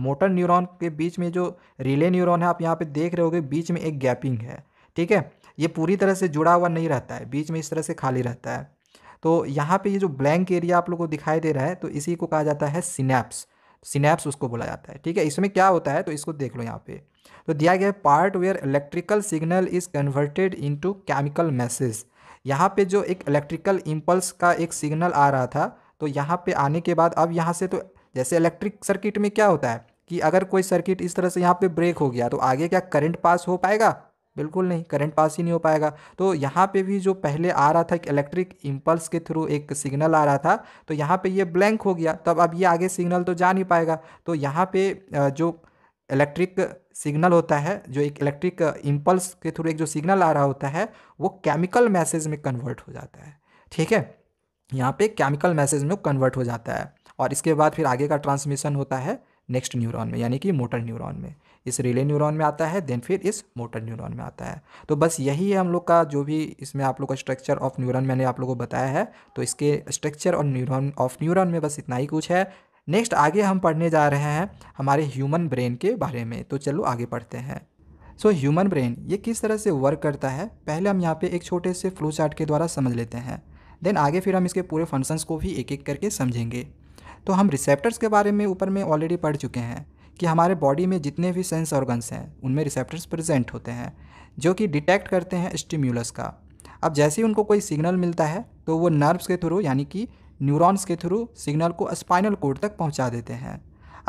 मोटर न्यूरॉन के बीच में जो रिले न्यूरॉन है आप यहाँ पे देख रहे होगे बीच में एक गैपिंग है ठीक है ये पूरी तरह से जुड़ा हुआ नहीं रहता है बीच में इस तरह से खाली रहता है तो यहाँ पे ये जो ब्लैंक एरिया आप लोग को दिखाई दे रहा है तो इसी को कहा जाता है सिनेप्स सिनेप्स उसको बोला जाता है ठीक है इसमें क्या होता है तो इसको देख लो यहाँ पे तो दिया गया है part where electrical signal is converted into chemical message यहाँ पर जो एक इलेक्ट्रिकल इम्पल्स का एक सिग्नल आ रहा था तो यहाँ पर आने के बाद अब यहाँ से तो जैसे इलेक्ट्रिक सर्किट में क्या होता है कि अगर कोई सर्किट इस तरह से यहाँ पे ब्रेक हो गया तो आगे क्या करंट पास हो पाएगा बिल्कुल नहीं करंट पास ही नहीं हो पाएगा तो यहाँ पे भी जो पहले आ रहा था एक इलेक्ट्रिक इम्पल्स के थ्रू एक सिग्नल आ रहा था तो यहाँ पे ये ब्लैंक हो गया तब अब ये आगे सिग्नल तो जा नहीं पाएगा तो यहाँ पे जो इलेक्ट्रिक सिग्नल होता है जो एक इलेक्ट्रिक इम्पल्स के थ्रू एक जो सिग्नल आ रहा होता है वो केमिकल मैसेज में कन्वर्ट हो जाता है ठीक है यहाँ पे केमिकल मैसेज में कन्वर्ट हो जाता है और इसके बाद फिर आगे का ट्रांसमिशन होता है नेक्स्ट न्यूरॉन में यानी कि मोटर न्यूरॉन में इस रिले न्यूरॉन में आता है देन फिर इस मोटर न्यूरॉन में आता है तो बस यही है हम लोग का जो भी इसमें आप लोग का स्ट्रक्चर ऑफ न्यूरॉन मैंने आप लोग को बताया है तो इसके स्ट्रक्चर और न्यूरॉन ऑफ न्यूरॉन में बस इतना ही कुछ है नेक्स्ट आगे हम पढ़ने जा रहे हैं हमारे ह्यूमन ब्रेन के बारे में तो चलो आगे पढ़ते हैं सो ह्यूमन ब्रेन ये किस तरह से वर्क करता है पहले हम यहाँ पे एक छोटे से फ्लो चार्ट के द्वारा समझ लेते हैं देन आगे फिर हम इसके पूरे फंक्शंस को भी एक एक करके समझेंगे तो हम रिसेप्टर्स के बारे में ऊपर में ऑलरेडी पढ़ चुके हैं कि हमारे बॉडी में जितने भी सेंस ऑर्गन्स हैं उनमें रिसेप्टर्स प्रेजेंट होते हैं जो कि डिटेक्ट करते हैं स्टिम्यूलस का अब जैसे ही उनको कोई सिग्नल मिलता है तो वो नर्व्स के थ्रू यानी कि न्यूरॉन्स के थ्रू सिग्नल को स्पाइनल कोड तक पहुंचा देते हैं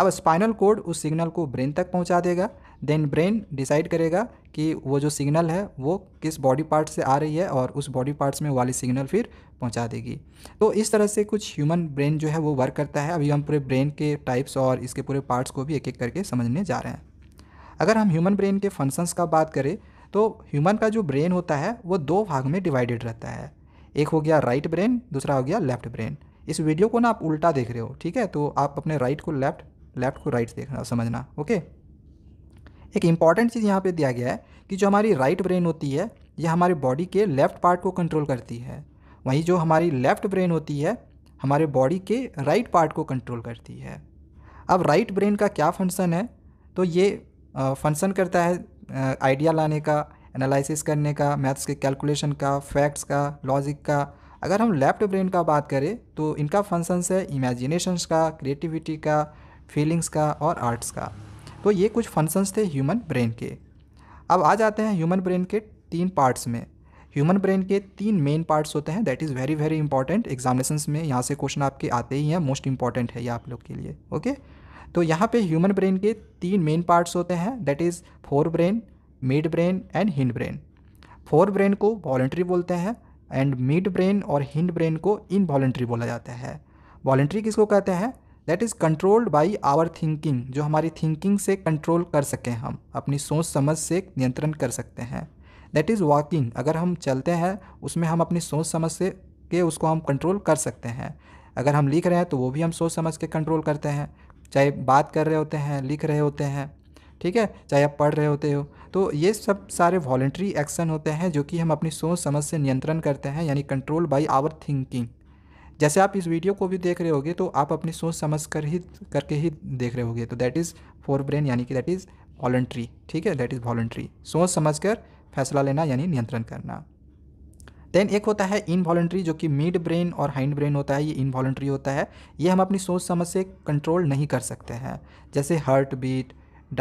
अब स्पाइनल कोड उस सिग्नल को ब्रेन तक पहुंचा देगा देन ब्रेन डिसाइड करेगा कि वो जो सिग्नल है वो किस बॉडी पार्ट से आ रही है और उस बॉडी पार्ट्स में वाली सिग्नल फिर पहुंचा देगी तो इस तरह से कुछ ह्यूमन ब्रेन जो है वो वर्क करता है अभी हम पूरे ब्रेन के टाइप्स और इसके पूरे पार्ट्स को भी एक एक करके समझने जा रहे हैं अगर हम ह्यूमन ब्रेन के फंक्शंस का बात करें तो ह्यूमन का जो ब्रेन होता है वो दो भाग में डिवाइडेड रहता है एक हो गया राइट ब्रेन दूसरा हो गया लेफ्ट ब्रेन इस वीडियो को ना आप उल्टा देख रहे हो ठीक है तो आप अपने राइट को लेफ्ट लेफ्ट को राइट देखना समझना ओके एक इम्पॉर्टेंट चीज़ यहाँ पे दिया गया है कि जो हमारी राइट ब्रेन होती है यह हमारे बॉडी के लेफ्ट पार्ट को कंट्रोल करती है वहीं जो हमारी लेफ्ट ब्रेन होती है हमारे बॉडी के राइट पार्ट को कंट्रोल करती है अब राइट ब्रेन का क्या फंक्शन है तो ये फंक्शन करता है आइडिया लाने का एनालिसिस करने का मैथ्स के कैलकुलेशन का फैक्ट्स का लॉजिक का अगर हम लेफ्ट ब्रेन का बात करें तो इनका फंक्शंस है इमेजिनेशंस का क्रिएटिविटी का फीलिंग्स का और आर्ट्स का तो ये कुछ फंक्शंस थे ह्यूमन ब्रेन के अब आ जाते हैं ह्यूमन ब्रेन के तीन पार्ट्स में ह्यूमन ब्रेन के तीन मेन पार्ट्स होते हैं that is very very important examinations में यहाँ से क्वेश्चन आपके आते ही हैं मोस्ट इंपॉर्टेंट है ये आप लोग के लिए ओके तो यहाँ पे ह्यूमन ब्रेन के तीन मेन पार्ट्स होते हैं that is fore brain mid brain and hind brain fore brain को वॉलेंट्री बोलते हैं एंड मिड ब्रेन और हिंड ब्रेन को इन बोला जाता है वॉलेंट्री किसको कहते हैं that is controlled by our thinking जो हमारी थिंकिंग से कंट्रोल कर सकें हम अपनी सोच समझ से नियंत्रण कर सकते हैं दैट इज़ वॉकिंग अगर हम चलते हैं उसमें हम अपनी सोच समझ से के उसको हम कंट्रोल कर सकते हैं अगर हम लिख रहे हैं तो वो भी हम सोच समझ के कंट्रोल करते हैं चाहे बात कर रहे होते हैं लिख रहे होते हैं ठीक है चाहे आप पढ़ रहे होते हो तो ये सब सारे वॉलेंट्री एक्शन होते हैं जो कि हम अपनी सोच समझ से नियंत्रण करते हैं यानी कंट्रोल बाई आवर थिंकिंग जैसे आप इस वीडियो को भी देख रहे होगे तो आप अपनी सोच समझ कर ही करके ही देख रहे होगे तो दैट इज़ फोर ब्रेन यानी कि दैट इज़ वॉलेंट्री ठीक है दैट इज़ वॉलेंट्री सोच समझ कर फैसला लेना यानी नियंत्रण करना देन एक होता है इनवॉलेंट्री जो कि मिड ब्रेन और हाइंड ब्रेन होता है ये इनवॉलेंट्री होता है ये हम अपनी सोच समझ से कंट्रोल नहीं कर सकते हैं जैसे हार्ट बीट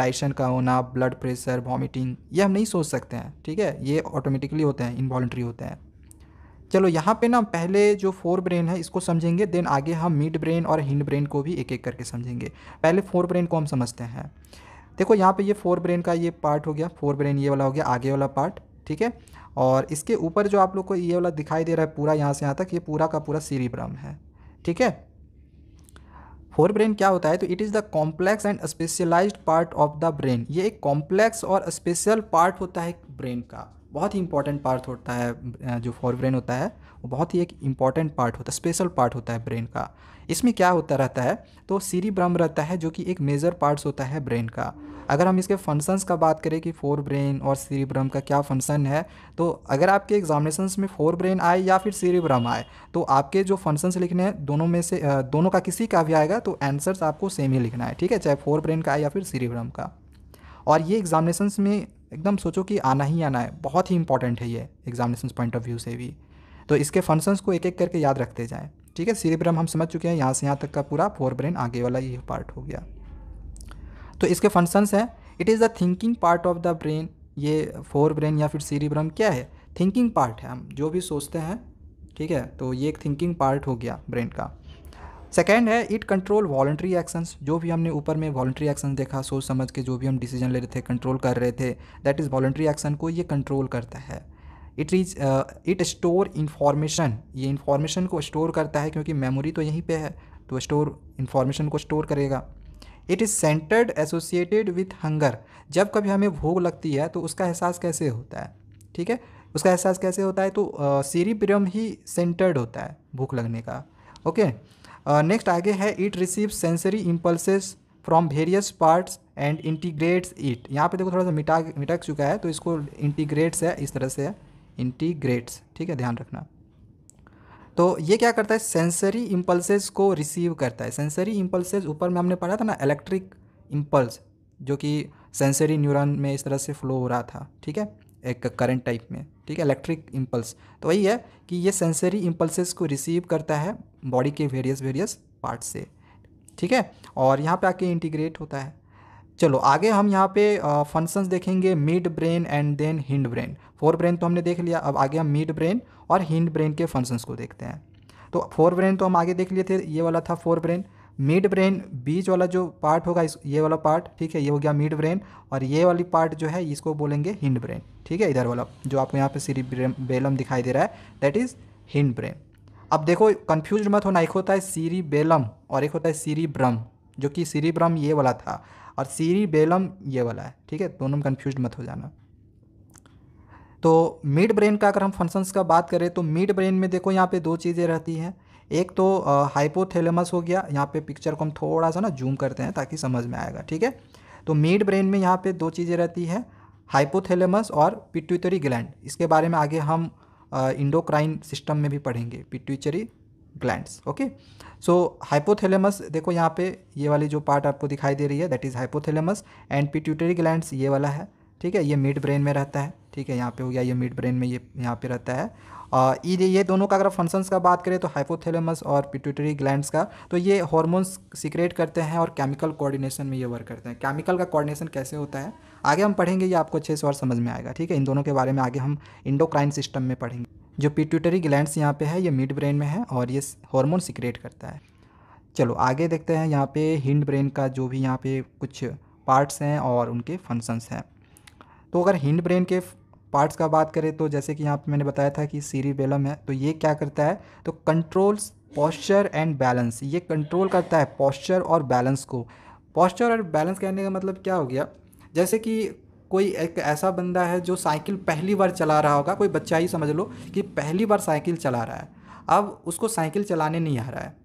डाइशन का होना ब्लड प्रेशर वॉमिटिंग ये हम नहीं सोच सकते हैं ठीक है ये ऑटोमेटिकली होते हैं इनवॉलेंट्री होते हैं चलो यहाँ पे ना पहले जो फोर ब्रेन है इसको समझेंगे देन आगे हम मिड ब्रेन और हिंड ब्रेन को भी एक एक करके समझेंगे पहले फोर ब्रेन को हम समझते हैं देखो यहाँ पे ये फोर ब्रेन का ये पार्ट हो गया फोर ब्रेन ये वाला हो गया आगे वाला पार्ट ठीक है और इसके ऊपर जो आप लोग को ये वाला दिखाई दे रहा है पूरा यहाँ से यहाँ तक ये पूरा का पूरा सीरीब्रम है ठीक है फोर ब्रेन क्या होता है तो it is the complex and specialised part of the brain ये एक कॉम्प्लेक्स और स्पेशल पार्ट होता है ब्रेन का बहुत ही इंपॉर्टेंट पार्ट होता है जो फॉर ब्रेन होता है वो बहुत ही एक इम्पॉर्टेंट पार्ट होता है स्पेशल पार्ट होता है ब्रेन का इसमें क्या होता रहता है तो सीरी ब्रम रहता है जो कि एक मेजर पार्ट्स होता है ब्रेन का अगर हम इसके फंक्शंस का बात करें कि फोर ब्रेन और सीरी ब्रम का क्या फंक्शन है तो अगर आपके एग्जामिनेशन में फोर ब्रेन आए या फिर सीरी ब्रम आए तो आपके जो फंक्शंस लिखने हैं दोनों में से दोनों का किसी का भी आएगा तो आंसर्स आपको सेम ही लिखना है ठीक है चाहे फोर ब्रेन का आए या फिर सीरी ब्रम का और ये एग्जामिनेशंस में एकदम सोचो कि आना ही आना है बहुत ही इंपॉर्टेंट है ये एग्जामिनेशन पॉइंट ऑफ व्यू से भी तो इसके फंक्शंस को एक एक करके याद रखते जाएँ ठीक है सीरीब्रम हम समझ चुके हैं यहाँ से यहाँ तक का पूरा फोर ब्रेन आगे वाला ये पार्ट हो गया तो इसके फंक्शंस हैं it is the thinking part of the brain ये फोर ब्रेन या फिर सीरीब्रम क्या है थिंकिंग पार्ट है हम जो भी सोचते हैं ठीक है तो ये एक थिंकिंग पार्ट हो गया ब्रेन का सेकेंड है इट कंट्रोल वॉलन्ट्री एक्शंस जो भी हमने ऊपर में वॉलन्ट्री एक्शन देखा सोच समझ के जो भी हम डिसीजन ले रहे थे कंट्रोल कर रहे थे दैट इज़ वॉलन्ट्री एक्शन को ये कंट्रोल करता है it is it store information ये इन्फॉर्मेशन को स्टोर करता है क्योंकि मेमोरी तो यहीं पे है तो स्टोर इन्फॉर्मेशन को स्टोर करेगा it is centred associated with hunger जब कभी हमें भूख लगती है तो उसका एहसास कैसे होता है ठीक है उसका एहसास कैसे होता है तो सीरी uh, ही सेंटर्ड होता है भूख लगने का ओके okay? नेक्स्ट uh, आगे है it receive sensory impulses from various parts and integrates it यहाँ पे देखो थोड़ा सा मिटा मिटक चुका है तो इसको इंटीग्रेट्स है इस तरह से है इंटीग्रेट्स ठीक है ध्यान रखना तो ये क्या करता है सेंसरी इम्पल्सेस को रिसीव करता है सेंसरी इम्पल्सेज ऊपर में हमने पढ़ा था ना इलेक्ट्रिक इम्पल्स जो कि सेंसरी न्यूरॉन में इस तरह से फ्लो हो रहा था ठीक है एक करंट टाइप में ठीक है इलेक्ट्रिक इम्पल्स तो वही है कि ये सेंसरी इम्पल्सेस को रिसीव करता है बॉडी के वेरियस वेरियस पार्ट से ठीक है और यहाँ पे आके इंटीग्रेट होता है चलो आगे हम यहाँ पे फंक्शंस देखेंगे mid brain and then hind brain fore brain तो हमने देख लिया अब आगे हम मिड ब्रेन और हिंड ब्रेन के फंक्शंस को देखते हैं तो फोर ब्रेन तो हम आगे देख लिए थे ये वाला था फोर ब्रेन मिड ब्रेन बीच वाला जो पार्ट होगा इस ये वाला पार्ट ठीक है ये हो गया मिड ब्रेन और ये वाली पार्ट जो है इसको बोलेंगे हिंड ब्रेन ठीक है इधर वाला जो आपको यहाँ पे सीरी बेलम दिखाई दे रहा है दैट इज़ हिंड ब्रेन अब देखो कन्फ्यूज मत होना एक होता है सीरी बेलम और एक होता है सीरी ब्रम जो कि सीरी ब्रम ये वाला था और सीरी बेलम ये वाला है ठीक है दोनों में कन्फ्यूज मत हो जाना तो मिड ब्रेन का अगर हम फंक्शंस का बात करें तो मिड ब्रेन में देखो यहाँ पे दो चीज़ें रहती हैं एक तो हाइपोथेलेमस हो गया यहाँ पे पिक्चर को हम थोड़ा सा ना जूम करते हैं ताकि समझ में आएगा ठीक है तो मिड ब्रेन में यहाँ पे दो चीज़ें रहती हैं हाइपोथेलेमस और पिट्यूटरी ग्लैंड इसके बारे में आगे हम इंडोक्राइन सिस्टम में भी पढ़ेंगे pituitary glands okay so hypothalamus देखो यहाँ पे ये वाली जो पार्ट आपको दिखाई दे रही है that is hypothalamus and pituitary glands ये वाला है ठीक है ये मिड ब्रेन में रहता है ठीक है यहाँ पे हो गया ये मिड ब्रेन में ये यहाँ पे रहता है ये ये दोनों का अगर फंक्शंस का बात करें तो हाइपोथेलेमस और पिट्यूटरी ग्लैंड्स का तो ये हॉर्मोन्स सिक्रेट करते हैं और केमिकल कोऑर्डिनेशन में ये वर्क करते हैं केमिकल का कोऑर्डिनेशन कैसे होता है आगे हम पढ़ेंगे ये आपको अच्छे से और समझ में आएगा ठीक है इन दोनों के बारे में आगे हम इंडोक्राइन सिस्टम में पढ़ेंगे जो पिट्यूटरी ग्लैंड्स यहाँ पे है ये मिड ब्रेन में है और ये हॉर्मोन सिक्रेट करता है चलो आगे देखते हैं यहाँ पे हिंड ब्रेन का जो भी यहाँ पे कुछ पार्ट्स हैं और उनके फंक्शंस हैं तो अगर हिंड ब्रेन के पार्ट्स का बात करें तो जैसे कि यहाँ पे मैंने बताया था कि सीरी बेलम है तो ये क्या करता है तो कंट्रोल्स पॉस्चर एंड बैलेंस ये कंट्रोल करता है पॉस्चर और बैलेंस को पॉस्चर और बैलेंस कहने का मतलब क्या हो गया जैसे कि कोई एक ऐसा बंदा है जो साइकिल पहली बार चला रहा होगा कोई बच्चा ही समझ लो कि पहली बार साइकिल चला रहा है अब उसको साइकिल चलाने नहीं आ रहा है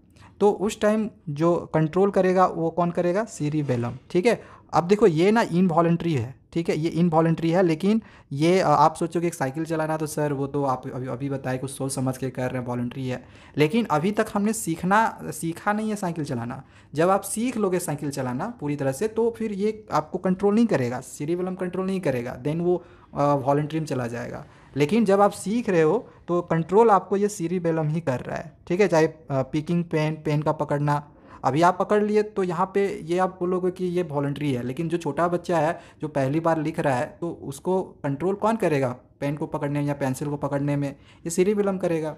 तो उस टाइम जो कंट्रोल करेगा वो कौन करेगा सीरी बेलम ठीक है अब देखो ये ना इनवॉलेंट्री है ठीक है ये इनवॉलेंट्री है लेकिन ये आप सोचोगे एक साइकिल चलाना तो सर वो तो आप अभी अभी बताए कुछ सोच समझ के कर रहे हैं वॉलेंट्री है लेकिन अभी तक हमने सीखना सीखा नहीं है साइकिल चलाना जब आप सीख लोगे साइकिल चलाना पूरी तरह से तो फिर ये आपको कंट्रोल नहीं करेगा सीरीवलम कंट्रोल नहीं करेगा देन वो वॉलेंट्री में चला जाएगा लेकिन जब आप सीख रहे हो तो कंट्रोल आपको ये सीरी बेलम ही कर रहा है ठीक है चाहे पिकिंग पेन पेन का पकड़ना अभी आप पकड़ लिए तो यहाँ पे ये आप बोलोगे कि ये वॉलेंट्री है लेकिन जो छोटा बच्चा है जो पहली बार लिख रहा है तो उसको कंट्रोल कौन करेगा पेन को पकड़ने या पेंसिल को पकड़ने में ये सीरी विलम करेगा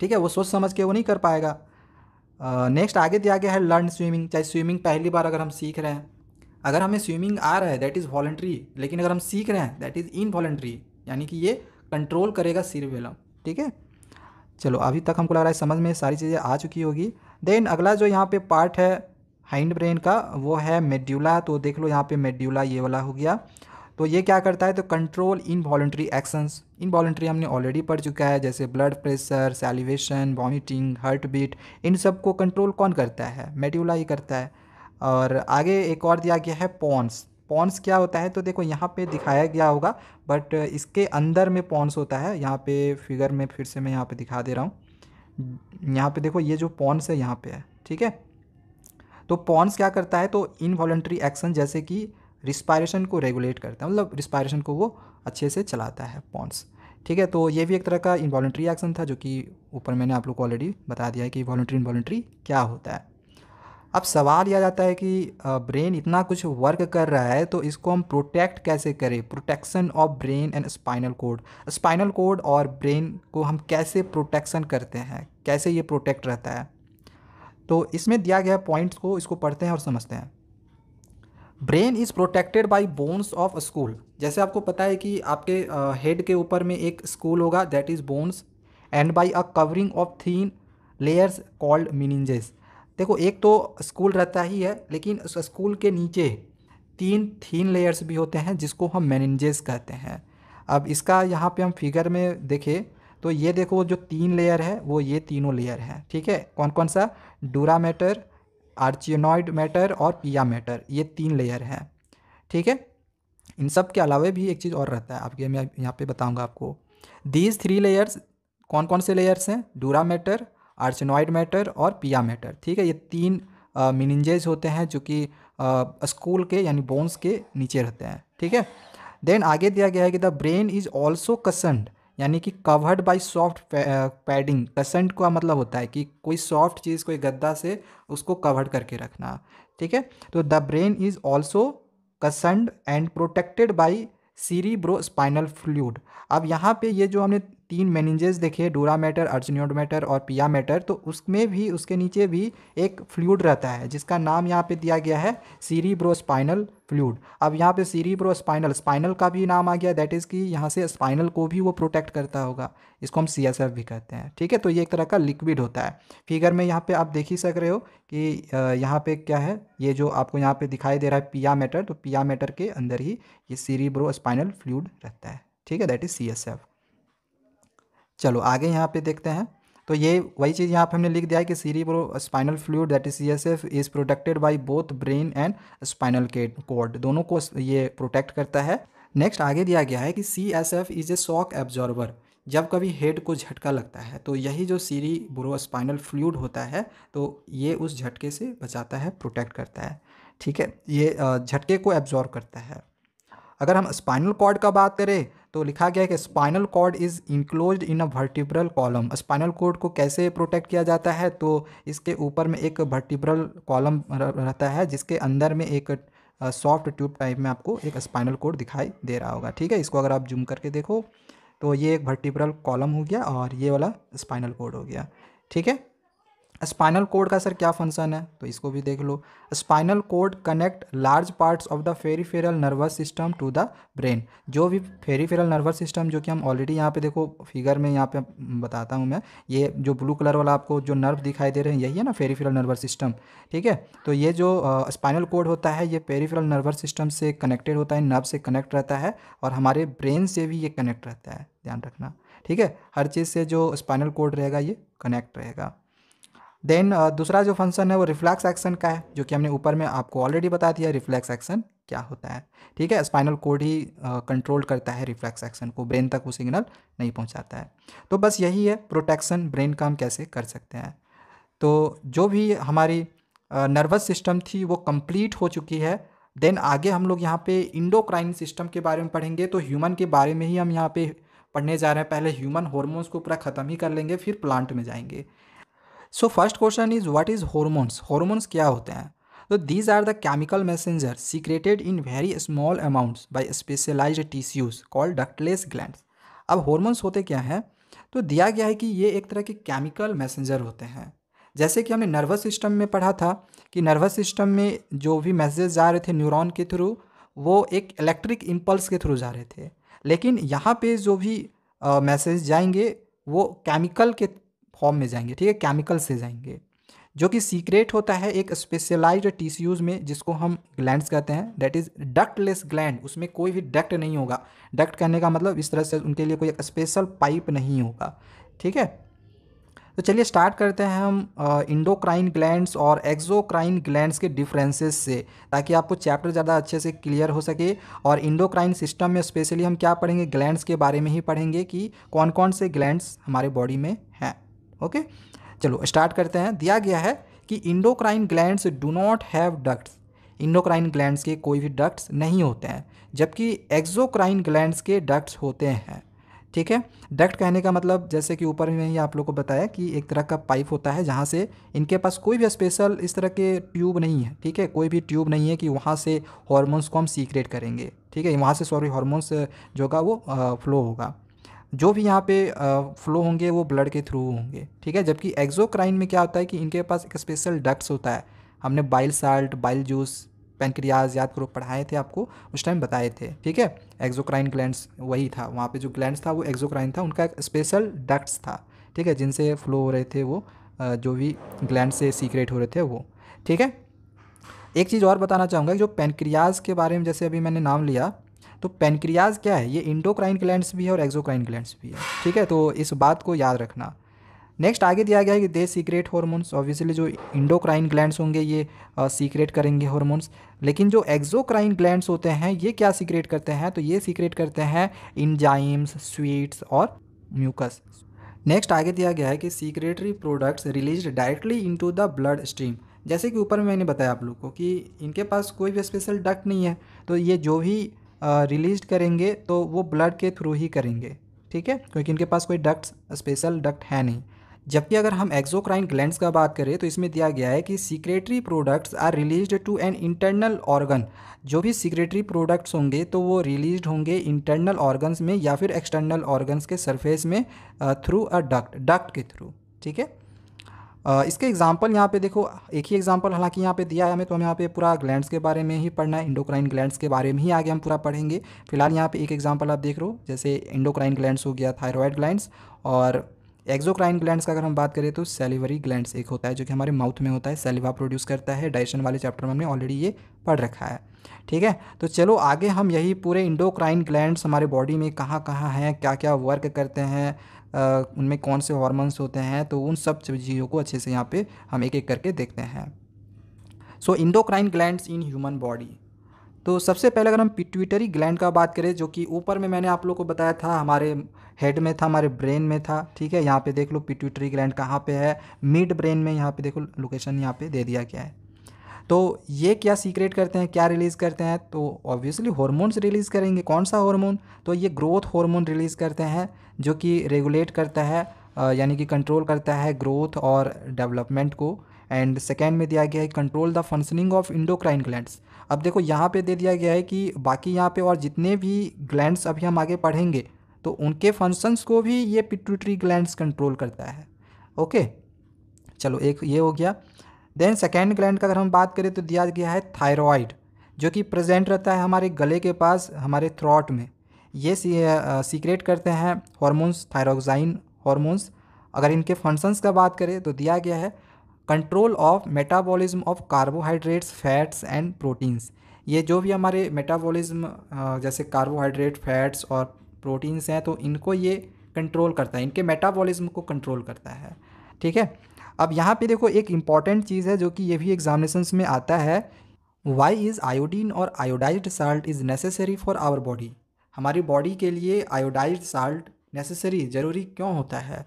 ठीक है वो सोच समझ के वो नहीं कर पाएगा नेक्स्ट आगे दिया गया है लर्न स्विमिंग चाहे स्विमिंग पहली बार अगर हम सीख रहे हैं अगर हमें स्विमिंग आ रहा है दैट इज़ वॉलेंट्री लेकिन अगर हम सीख रहे हैं दैट इज़ इन वॉलेंट्री यानी कि ये कंट्रोल करेगा सिर विलम ठीक है चलो अभी तक हमको लग रहा है समझ में सारी चीज़ें आ चुकी होगी देन अगला जो यहाँ पे पार्ट है हाइंड ब्रेन का वो है मेड्यूला तो देख लो यहाँ पे मेड्यूला ये वाला हो गया तो ये क्या करता है तो कंट्रोल इन वॉल्ट्री एक्शंस इन वॉल्ट्री हमने ऑलरेडी पढ़ चुका है जैसे blood pressure salivation vomiting heart beat इन सब को कंट्रोल कौन करता है मेड्यूला ही करता है और आगे एक और दिया गया है पॉन्स पॉन्स क्या होता है तो देखो यहाँ पे दिखाया गया होगा बट इसके अंदर में पॉन्स होता है यहाँ पे फिगर में फिर से मैं यहाँ पे दिखा दे रहा हूँ यहाँ पे देखो ये जो पॉन्स है यहाँ पे है ठीक है तो पॉन्स क्या करता है तो इनवॉलेंट्री एक्शन जैसे कि रिस्पायरेशन को रेगुलेट करता है मतलब रिस्पायरेशन को वो अच्छे से चलाता है पॉन्स ठीक है तो ये भी एक तरह का इन्वॉलेंट्री एक्शन था जो कि ऊपर मैंने आप लोग को ऑलरेडी बता दिया है कि वॉलेंट्री इन्वॉलेंट्री क्या होता है अब सवाल यह जाता है कि ब्रेन इतना कुछ वर्क कर रहा है तो इसको हम प्रोटेक्ट कैसे करें protection of brain and spinal cord spinal cord और ब्रेन को हम कैसे प्रोटेक्शन करते हैं कैसे ये प्रोटेक्ट रहता है तो इसमें दिया गया पॉइंट्स को इसको पढ़ते हैं और समझते हैं brain is protected by bones of skull जैसे आपको पता है कि आपके हेड के ऊपर में एक स्कूल होगा that is bones and by a covering of thin layers called meninges देखो एक तो स्कूल रहता ही है लेकिन उस स्कूल के नीचे तीन थीन लेयर्स भी होते हैं जिसको हम मैनेजेस कहते हैं अब इसका यहाँ पे हम फिगर में देखें तो ये देखो जो तीन लेयर है वो ये तीनों लेयर है ठीक है कौन कौन सा डूरा मैटर आर्चियोनॉइड मैटर और पिया मैटर ये तीन लेयर हैं ठीक है इन सब के अलावा भी एक चीज़ और रहता है आपके मैं यहाँ पे बताऊँगा आपको दीज थ्री लेयर्स कौन कौन से लेयर्स हैं डूरा मैटर आर्चेनॉइड मैटर और पिया मैटर ठीक है ये तीन मिनिंजेज होते हैं जो कि स्कूल के यानी बोन्स के नीचे रहते हैं ठीक है देन आगे दिया गया है कि the brain is also cushioned यानी कि covered by soft padding cushioned का मतलब होता है कि कोई सॉफ्ट चीज़ कोई गद्दा से उसको कवर्ड करके रखना ठीक है तो the brain is also cushioned and protected by cerebrospinal fluid अब यहाँ पे ये जो हमने तीन मेनिंजेस देखे डोरामेटर मैटर और पिया मैटर तो उसमें भी उसके नीचे भी एक फ्लूड रहता है जिसका नाम यहाँ पे दिया गया है स्पाइनल फ्लूड अब यहाँ पे सीरीब्रो स्पाइनल स्पाइनल का भी नाम आ गया दैट इज़ कि यहाँ से स्पाइनल को भी वो प्रोटेक्ट करता होगा इसको हम सी भी कहते हैं ठीक है तो ये एक तरह का लिक्विड होता है फिगर में यहाँ पर आप देख ही सक रहे हो कि यहाँ पर क्या है ये जो आपको यहाँ पर दिखाई दे रहा है पिया मैटर तो पिया मैटर के अंदर ही ये सीरीब्रो स्पाइनल फ्लूड रहता है ठीक है दैट इज़ सी चलो आगे यहाँ पे देखते हैं तो ये वही चीज़ यहाँ पे हमने लिख दिया है कि cerebrospinal fluid that is C S F is protected by both brain and spinal cord दोनों को ये प्रोटेक्ट करता है नेक्स्ट आगे दिया गया है कि C S F is a shock absorber जब कभी हेड को झटका लगता है तो यही जो सीरी ब्रो स्पाइनल फ्लूड होता है तो ये उस झटके से बचाता है प्रोटेक्ट करता है ठीक है ये झटके को एब्जॉर्ब करता है अगर हम स्पाइनल कॉर्ड का बात करें तो लिखा गया है कि spinal cord is enclose in a vertebral column spinal cord को कैसे प्रोटेक्ट किया जाता है तो इसके ऊपर में एक वर्टिब्रल कॉलम रहता है जिसके अंदर में एक सॉफ्ट ट्यूब टाइप में आपको एक स्पाइनल कॉर्ड दिखाई दे रहा होगा ठीक है इसको अगर आप जूम करके देखो तो ये एक वर्टिब्रल कॉलम हो गया और ये वाला स्पाइनल कॉर्ड हो गया ठीक है स्पाइनल कोड का सर क्या फंक्शन है तो इसको भी देख लो spinal cord connect large parts of the peripheral nervous system to the brain जो भी फेरीफेरल नर्वस सिस्टम जो कि हम ऑलरेडी यहाँ पे देखो फिगर में यहाँ पे बताता हूँ मैं ये जो ब्लू कलर वाला आपको जो नर्व दिखाई दे रहे हैं यही है ना फेरीफेरल नर्वस सिस्टम ठीक है तो ये जो स्पाइनल कोड होता है ये पेरीफेरल नर्वस सिस्टम से कनेक्टेड होता है नर्व से कनेक्ट रहता है और हमारे ब्रेन से भी ये कनेक्ट रहता है ध्यान रखना ठीक है हर चीज़ से जो स्पाइनल कोड रहेगा ये कनेक्ट रहेगा देन uh, दूसरा जो फंक्शन है वो रिफ्लैक्स एक्शन का है जो कि हमने ऊपर में आपको ऑलरेडी बता दिया रिफ्लैक्स एक्शन क्या होता है ठीक है स्पाइनल कोड ही कंट्रोल uh, करता है रिफ्लैक्स एक्शन को ब्रेन तक वो सिग्नल नहीं पहुंचाता है तो बस यही है प्रोटेक्शन ब्रेन का हम कैसे कर सकते हैं तो जो भी हमारी नर्वस uh, सिस्टम थी वो कंप्लीट हो चुकी है देन आगे हम लोग यहाँ पे इंडोक्राइन सिस्टम के बारे में पढ़ेंगे तो ह्यूमन के बारे में ही हम यहाँ पे पढ़ने जा रहे हैं पहले ह्यूमन हॉर्मोन्स को पूरा ख़त्म ही कर लेंगे फिर प्लांट में जाएंगे so first question is what is hormones hormones क्या होते हैं तो these are the chemical messenger secreted in very small amounts by specialised tissues called ductless glands अब हॉर्मोन्स होते क्या हैं तो दिया गया है कि ये एक तरह के केमिकल मैसेंजर होते हैं जैसे कि हमने नर्वस सिस्टम में पढ़ा था कि नर्वस सिस्टम में जो भी मैसेज जा रहे थे न्यूरॉन के थ्रू वो एक इलेक्ट्रिक इम्पल्स के थ्रू जा रहे थे लेकिन यहाँ पे जो भी मैसेज जाएंगे वो केमिकल के फॉर्म में जाएंगे ठीक है केमिकल से जाएंगे जो कि सीक्रेट होता है एक स्पेशलाइज्ड टिश्यूज़ में जिसको हम ग्लैंड्स कहते हैं डेट इज़ डक्टलेस ग्लैंड उसमें कोई भी डक्ट नहीं होगा डक्ट कहने का मतलब इस तरह से उनके लिए कोई स्पेशल पाइप नहीं होगा ठीक है तो चलिए स्टार्ट करते हैं हम इंडोक्राइन ग्लैंड्स और एक्जोक्राइन ग्लैंड्स के डिफरेंसेस से ताकि आपको चैप्टर ज़्यादा अच्छे से क्लियर हो सके और इंडोक्राइन सिस्टम में स्पेशली हम क्या पढ़ेंगे ग्लैंड्स के बारे में ही पढ़ेंगे कि कौन कौन से ग्लैंड्स हमारे बॉडी में हैं ओके चलो स्टार्ट करते हैं दिया गया है कि endocrine glands do not have ducts endocrine glands के कोई भी डक्ट्स नहीं होते हैं जबकि एक्जोक्राइन ग्लैंड्स के डक्ट्स होते हैं ठीक है डक्ट कहने का मतलब जैसे कि ऊपर में ही आप लोग को बताया कि एक तरह का पाइप होता है जहाँ से इनके पास कोई भी स्पेशल इस तरह के ट्यूब नहीं है ठीक है कोई भी ट्यूब नहीं है कि वहाँ से हॉर्मोन्स को हम सीक्रेट करेंगे ठीक है वहाँ से सॉरी हॉर्मोन्स जो होगा वो फ्लो होगा जो भी यहाँ पे फ्लो होंगे वो ब्लड के थ्रू होंगे ठीक है जबकि एक्जोक्राइन में क्या होता है कि इनके पास एक स्पेशल डक्ट्स होता है हमने bile salt bile juice pancreas याद करो पढ़ाए थे आपको उस टाइम बताए थे ठीक है एक्जोक्राइन ग्लैंड वही था वहाँ पर जो ग्लैंड था वो एक्जोक्राइन था उनका एक स्पेशल डक्ट्स था ठीक है जिनसे फ्लो हो रहे थे वो जो भी ग्लैंड से सीक्रेट हो रहे थे वो ठीक है एक चीज़ और बताना चाहूँगा जो पेनक्रियाज के बारे में जैसे अभी मैंने नाम लिया तो पेनक्रियाज क्या है ये इंडोक्राइन ग्लैंड्स भी है और एक्जोक्राइन ग्लैंड्स भी है ठीक है तो इस बात को याद रखना नेक्स्ट आगे दिया गया है कि दे सीक्रेट हॉर्मोन्स ऑब्वियसली जो इंडोक्राइन ग्लैंड्स होंगे ये सीक्रेट करेंगे हॉर्मोन्स लेकिन जो एक्जोक्राइन ग्लैंड्स होते हैं ये क्या सीक्रेट करते हैं तो ये सीक्रेट करते हैं इंजाइम्स स्वीट्स और म्यूकस नेक्स्ट आगे दिया गया है कि secretory products release directly into the blood stream जैसे कि ऊपर मैंने बताया आप लोग को कि इनके पास कोई भी स्पेशल डक्ट नहीं है तो ये जो भी रिलीज करेंगे तो वो ब्लड के थ्रू ही करेंगे ठीक है क्योंकि इनके पास कोई डक्ट स्पेशल डक्ट है नहीं जबकि अगर हम एक्जोक्राइन ग्लैंड्स का बात करें तो इसमें दिया गया है कि secretory products are release to an internal organ जो भी सीक्रेटरी प्रोडक्ट्स होंगे तो वो रिलीज होंगे इंटरनल ऑर्गन्स में या फिर एक्सटर्नल ऑर्गन्स के सरफेस में थ्रू अ डक्ट डक्ट के थ्रू ठीक है इसके एग्जाम्पल यहाँ पे देखो एक ही एग्जाम्पल हालांकि यहाँ पे दिया है हमें तो हम यहाँ पे पूरा ग्लैंड्स के बारे में ही पढ़ना है इंडोक्राइन ग्लैंड्स के बारे में ही आगे हम पूरा पढ़ेंगे फिलहाल यहाँ पे एक एग्जाम्पल आप देख रहे हो जैसे इंडोक्राइन ग्लैंड्स हो गया थायरॉयड ग्लैंड्स और एक्जोक्राइन ग्लैंड्स का अगर हम बात करें तो सेलिवरी ग्लैंड्स एक होता है जो कि हमारे माउथ में होता है सेलिवा प्रोड्यूस करता है डाइशन वाले चैप्टर में हमने ऑलरेडी ये पढ़ रखा है ठीक है तो चलो आगे हम यही पूरे इंडोक्राइन ग्लैंड्स हमारे बॉडी में कहाँ कहाँ हैं क्या क्या वर्क करते हैं उनमें कौन से हॉर्मोन्स होते हैं तो उन सब चीज़ों को अच्छे से यहाँ पे हम एक एक करके देखते हैं so endocrine gland in human body तो सबसे पहले अगर हम पिट्यूटरी ग्लैंड का बात करें जो कि ऊपर में मैंने आप लोग को बताया था हमारे हेड में था हमारे ब्रेन में था ठीक है यहाँ पे देख लो पिट्यूटरी ग्लैंड कहाँ पे है मिड ब्रेन में यहाँ पे देखो लोकेशन यहाँ पे दे दिया गया है तो ये क्या सीक्रेट करते हैं क्या रिलीज़ करते हैं तो ऑब्वियसली हॉर्मोन्स रिलीज़ करेंगे कौन सा हॉर्मोन तो ये ग्रोथ हॉर्मोन रिलीज़ करते हैं जो कि रेगुलेट करता है यानी कि कंट्रोल करता है ग्रोथ और डेवलपमेंट को एंड सेकेंड में दिया गया है control the functioning of endocrine glands अब देखो यहाँ पे दे दिया गया है कि बाकी यहाँ पे और जितने भी ग्लैंड्स अभी हम आगे पढ़ेंगे तो उनके फंक्शंस को भी ये पिट्यूटरी ग्लैंड्स कंट्रोल करता है ओके चलो एक ये हो गया देन सेकेंड ग्लैंड का अगर हम बात करें तो दिया गया है थायरॉयड जो कि प्रेजेंट रहता है हमारे गले के पास हमारे थ्रॉट में ये सीक्रेट करते हैं हॉर्मोन्स थायरोक्साइन हॉर्मोन्स अगर इनके फंक्शंस का बात करें तो दिया गया है control of metabolism of carbohydrates fats and proteins ये जो भी हमारे मेटाबॉलिज्म जैसे कार्बोहाइड्रेट फैट्स और प्रोटीन्स हैं तो इनको ये कंट्रोल करता है इनके मेटाबॉलिज्म को कंट्रोल करता है ठीक है अब यहाँ पे देखो एक इम्पॉर्टेंट चीज़ है जो कि ये भी एग्जामिनेशंस में आता है वाई इज़ आयोडीन और iodised salt is necessary for our body हमारी बॉडी के लिए आयोडाइज साल्ट नेसेसरी ज़रूरी क्यों होता है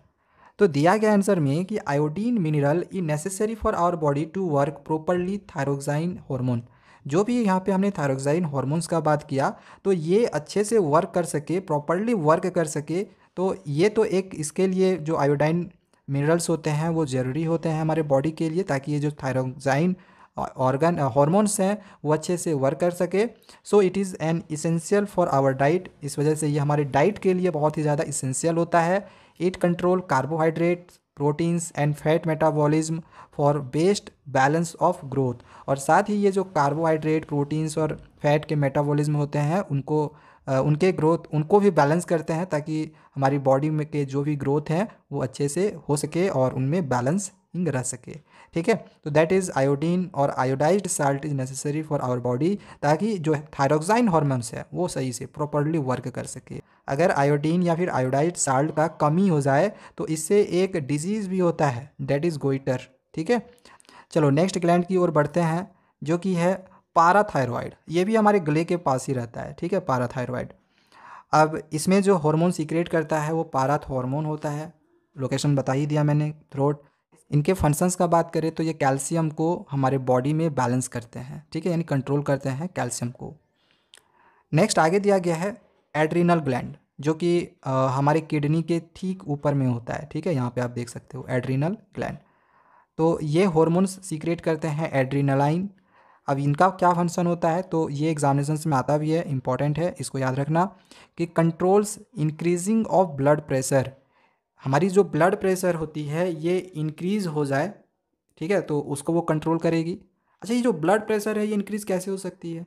तो दिया गया आंसर में कि iodine mineral is necessary for our body to work properly thyroxine hormone जो भी यहाँ पे हमने थायरोक्साइन हार्मोन्स का बात किया तो ये अच्छे से वर्क कर सके प्रॉपरली वर्क कर सके तो ये तो एक इसके लिए जो आयोडाइन मिनरल्स होते हैं वो ज़रूरी होते हैं हमारे बॉडी के लिए ताकि ये जो थायरोक्साइन ऑर्गन हॉर्मोन्स uh, हैं वो अच्छे से वर्क कर सके so it is an essential for our diet इस वजह से ये हमारे डाइट के लिए बहुत ही ज़्यादा इसेंशियल होता है it control carbohydrate proteins and fat metabolism for best balance of growth और साथ ही ये जो कार्बोहाइड्रेट प्रोटीन्स और फैट के मेटाबॉलिज्म होते हैं उनको uh, उनके ग्रोथ उनको भी बैलेंस करते हैं ताकि हमारी बॉडी में के जो भी ग्रोथ हैं वो अच्छे से हो सके और उनमें बैलेंसिंग रह सके ठीक है तो दैट इज़ आयोडीन और iodised salt is necessary for our body ताकि जो थायरोक्साइन हॉर्मोन्स है वो सही से प्रॉपरली वर्क कर सके अगर आयोडीन या फिर आयोडाइज साल्ट का कमी हो जाए तो इससे एक डिजीज़ भी होता है दैट इज़ गोइटर ठीक है चलो नेक्स्ट ग्लैंड की ओर बढ़ते हैं जो कि है पाराथायरॉयड ये भी हमारे गले के पास ही रहता है ठीक है पाराथायरॉयड अब इसमें जो हार्मोन सीक्रेट करता है वो पाराथ हार्मोन होता है लोकेशन बता ही दिया मैंने थ्रोट इनके फंक्शंस का बात करें तो ये कैल्शियम को हमारे बॉडी में बैलेंस करते हैं ठीक है यानी कंट्रोल करते हैं कैल्शियम को नेक्स्ट आगे दिया गया है एड्रीनल ग्लैंड जो कि हमारे किडनी के ठीक ऊपर में होता है ठीक है यहाँ पे आप देख सकते हो एड्रीनल ग्लैंड तो ये हॉर्मोन्स सीक्रेट करते हैं एड्रीनलाइन अब इनका क्या फंक्शन होता है तो ये एग्जामिनेशन में आता भी है इंपॉर्टेंट है इसको याद रखना कि controls increasing of blood pressure हमारी जो ब्लड प्रेशर होती है ये इंक्रीज़ हो जाए ठीक है तो उसको वो कंट्रोल करेगी अच्छा ये जो ब्लड प्रेशर है ये इंक्रीज़ कैसे हो सकती है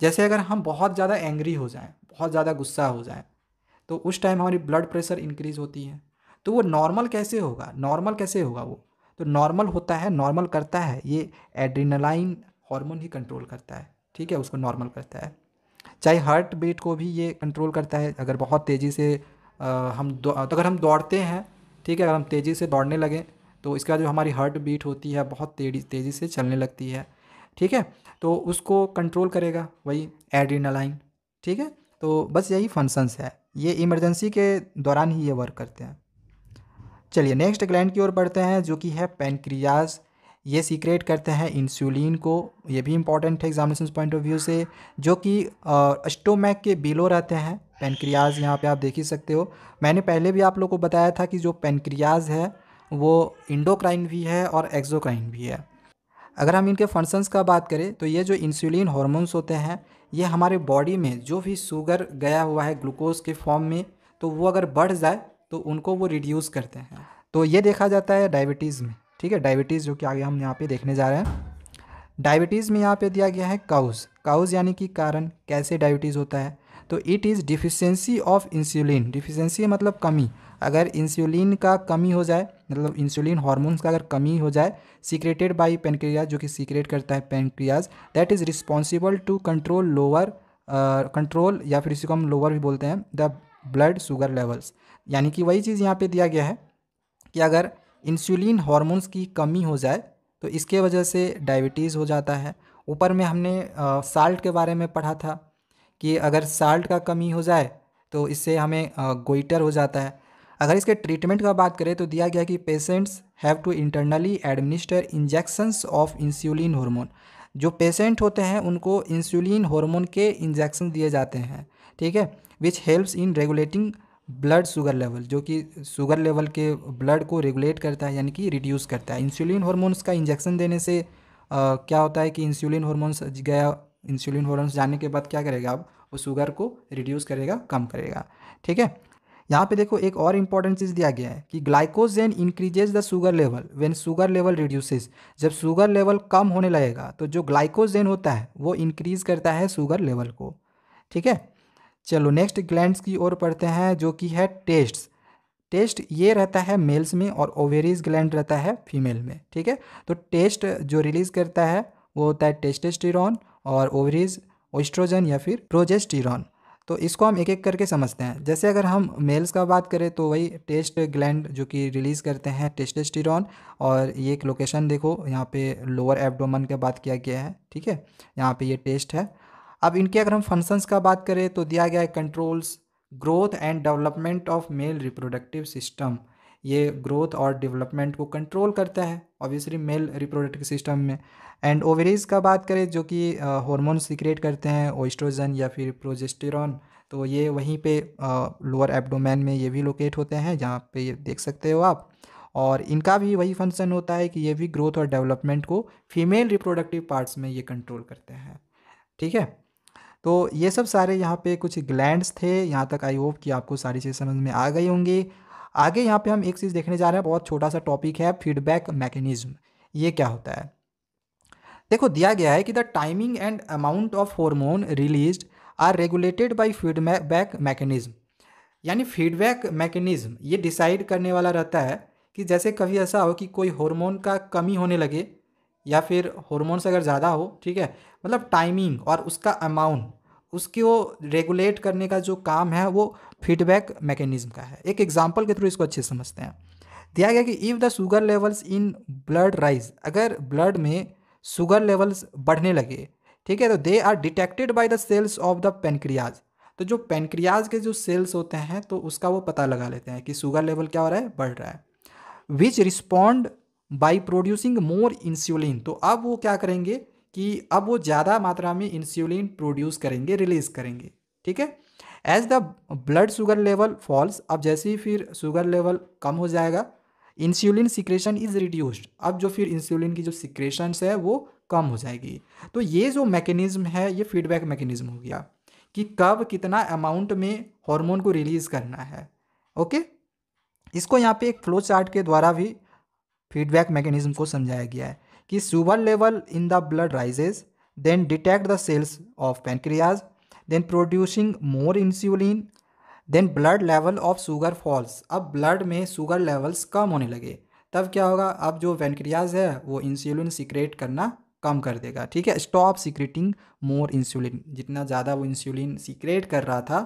जैसे अगर हम बहुत ज़्यादा एंग्री हो जाएं बहुत ज़्यादा गुस्सा हो जाएं तो उस टाइम हमारी ब्लड प्रेशर इंक्रीज़ होती है तो वो नॉर्मल कैसे होगा नॉर्मल कैसे होगा वो तो नॉर्मल होता है नॉर्मल करता है ये एड्रीनलाइन हार्मोन ही कंट्रोल करता है ठीक है उसको नॉर्मल करता है चाहे हार्ट बीट को भी ये कंट्रोल करता है अगर बहुत तेज़ी से हम तो अगर हम दौड़ते हैं ठीक है अगर हम तेज़ी से दौड़ने लगें तो इसका जो हमारी हार्ट बीट होती है बहुत तेज़ी तेज़ी से चलने लगती है ठीक है तो उसको कंट्रोल करेगा वही एड्रीनालाइन ठीक है तो बस यही फंक्शंस है ये इमरजेंसी के दौरान ही ये वर्क करते हैं चलिए नेक्स्ट ग्लैंड की ओर बढ़ते हैं जो कि है पेनक्रियाज ये सीक्रेट करते हैं इंसुलिन को ये भी इंपॉर्टेंट है एग्जामिनेशन पॉइंट ऑफ व्यू से जो कि स्टोमैक के बिलो रहते हैं पेनक्रियाज यहाँ पे आप देख ही सकते हो मैंने पहले भी आप लोग को बताया था कि जो पेनक्रियाज है वो इंडोक्राइन भी है और एक्जोक्राइन भी है अगर हम इनके फंक्शंस का बात करें तो ये जो इंसुलिन हॉर्मोन्स होते हैं ये हमारे बॉडी में जो भी शुगर गया हुआ है ग्लूकोज के फॉर्म में तो वो अगर बढ़ जाए तो उनको वो रिड्यूस करते हैं तो ये देखा जाता है डायबिटीज़ में ठीक है डायबिटीज़ जो कि आगे हम यहाँ पे देखने जा रहे हैं डायबिटीज़ में यहाँ पे दिया गया है काउज काउज यानी कि कारण कैसे डायबिटीज़ होता है तो it is deficiency of insulin deficiency मतलब कमी अगर इंसुलिन का कमी हो जाए मतलब इंसुलिन हार्मोन्स का अगर कमी हो जाए सीक्रेटेड बाई पेनक्रियाज जो कि सीक्रेट करता है pancreas that is responsible to control lower control या फिर इसको हम लोअर भी बोलते हैं द ब्लड शुगर लेवल्स यानी कि वही चीज़ यहाँ पे दिया गया है कि अगर इंसुलिन हॉर्मोन्स की कमी हो जाए तो इसके वजह से डायबिटीज़ हो जाता है ऊपर में हमने साल्ट uh, के बारे में पढ़ा था कि अगर साल्ट का कमी हो जाए तो इससे हमें गोइटर हो जाता है अगर इसके ट्रीटमेंट का बात करें तो दिया गया कि patients have to internally administer injections of insulin hormone जो पेशेंट होते हैं उनको इंसुलिन हार्मोन के इंजेक्शन दिए जाते हैं ठीक है which helps in regulating blood sugar level जो कि शुगर लेवल के ब्लड को रेगुलेट करता है यानी कि रिड्यूस करता है इंसुलिन हॉर्मोन्स का इंजेक्शन देने से आ, क्या होता है कि इंसुलिन हॉर्मोन्स गया इंसुलिन हॉर्मोन्स जाने के बाद क्या करेगा आप वो शुगर को रिड्यूस करेगा कम करेगा ठीक है यहाँ पे देखो एक और इम्पॉर्टेंट चीज़ दिया गया है कि glycogen increases the sugar level when sugar level reduces जब शुगर लेवल कम होने लगेगा तो जो ग्लाइकोजेन होता है वो इंक्रीज करता है शुगर लेवल को ठीक है चलो नेक्स्ट ग्लैंड की ओर पढ़ते हैं जो कि है टेस्ट टेस्ट ये रहता है मेल्स में और ओवेरीज ग्लैंड रहता है फीमेल में ठीक है तो टेस्ट जो रिलीज़ करता है वो होता है टेस्टेस्टिरॉन और ओवरीज ओस्ट्रोजन या फिर प्रोजेस्टिरॉन तो इसको हम एक एक करके समझते हैं जैसे अगर हम मेल्स का बात करें तो वही टेस्ट ग्लैंड जो कि रिलीज़ करते हैं टेस्टेस्टिरॉन और ये एक लोकेशन देखो यहाँ पे लोअर एब्डोमन का बात किया गया है ठीक है यहाँ पे ये टेस्ट है अब इनके अगर हम फंक्शंस का बात करें तो दिया गया है controls growth and development of male reproductive system ये ग्रोथ और डेवलपमेंट को कंट्रोल करता है ऑब्वियसली मेल रिप्रोडक्टिव सिस्टम में एंड ओवरीज का बात करें जो कि हॉर्मोन सीक्रेट करते हैं ओइस्ट्रोजन या फिर प्रोजेस्टेरॉन तो ये वहीं पे लोअर एब्डोमेन में ये भी लोकेट होते हैं जहाँ पे ये देख सकते हो आप और इनका भी वही फंक्शन होता है कि ये भी ग्रोथ और डेवलपमेंट को फीमेल रिप्रोडक्टिव पार्ट्स में ये कंट्रोल करते हैं ठीक है तो ये सब सारे यहाँ पे कुछ ग्लैंड्स थे यहाँ तक आई होप कि आपको सारी चीज़ समझ में आ गई होंगी आगे यहाँ पे हम एक चीज़ देखने जा रहे हैं बहुत छोटा सा टॉपिक है फीडबैक मैकेनिज्म ये क्या होता है देखो दिया गया है कि the timing and amount of hormone release are regulated by feedback mechanism यानी फीडबैक मैकेनिज्म ये डिसाइड करने वाला रहता है कि जैसे कभी ऐसा हो कि कोई हॉर्मोन का कमी होने लगे या फिर हॉर्मोन्स अगर ज़्यादा हो ठीक है मतलब टाइमिंग और उसका अमाउंट उसकी वो रेगुलेट करने का जो काम है वो फीडबैक मैकेनिज्म का है एक एग्जाम्पल के थ्रू इसको अच्छे समझते हैं दिया गया कि if the sugar levels in blood rise अगर ब्लड में शुगर लेवल्स बढ़ने लगे ठीक है तो they are detected by the cells of the pancreas तो जो पेनक्रियाज के जो सेल्स होते हैं तो उसका वो पता लगा लेते हैं कि शुगर लेवल क्या हो रहा है बढ़ रहा है which respond by producing more insulin तो अब वो क्या करेंगे कि अब वो ज़्यादा मात्रा में इंसुलिन प्रोड्यूस करेंगे रिलीज़ करेंगे ठीक है as the blood sugar level falls अब जैसे ही फिर शुगर लेवल कम हो जाएगा इंसुलिन सिक्रेशन इज़ रिड्यूस्ड अब जो फिर इंसुलिन की जो सिक्रेशन है वो कम हो जाएगी तो ये जो मैकेनिज़्म है ये फीडबैक मैकेनिज़्म हो गया कि कब कितना अमाउंट में हार्मोन को रिलीज़ करना है ओके इसको यहाँ पे एक फ्लो चार्ट के द्वारा भी फीडबैक मैकेनिज़्म को समझाया गया है कि sugar level in the blood rises then detect the cells of pancreas then producing more insulin then blood level of sugar falls अब ब्लड में शुगर लेवल्स कम होने लगे तब क्या होगा अब जो पेनक्रियाज है वो इंसुलिन सिक्रेट करना कम कर देगा ठीक है स्टॉप सिक्रेटिंग मोर इंसुलिन जितना ज़्यादा वो इंसुलिन सिक्रेट कर रहा था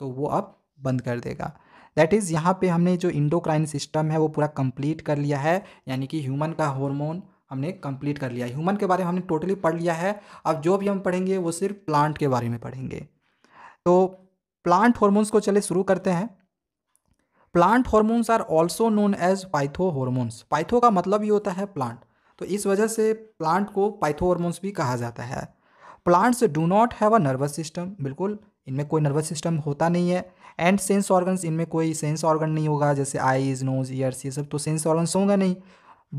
तो वो अब बंद कर देगा दैट इज़ यहाँ पे हमने जो इंडोक्राइन सिस्टम है वो पूरा कंप्लीट कर लिया है यानी कि ह्यूमन का हार्मोन हमने कंप्लीट कर लिया ह्यूमन के बारे में हमने टोटली पढ़ लिया है अब जो भी हम पढ़ेंगे वो सिर्फ प्लांट के बारे में पढ़ेंगे तो प्लांट हॉर्मोन्स को चले शुरू करते हैं plant hormones are also known as phyto hormones phyto का मतलब ही होता है प्लांट तो इस वजह से प्लांट को पाइथो हॉर्मोन्स भी कहा जाता है plants do not have a nervous system बिल्कुल इनमें कोई नर्वस सिस्टम होता नहीं है एंड सेंस ऑर्गन्स इनमें कोई सेंस ऑर्गन नहीं होगा जैसे आईज नोज ईयर्स ये सब तो सेंस ऑर्गन्स होंगे नहीं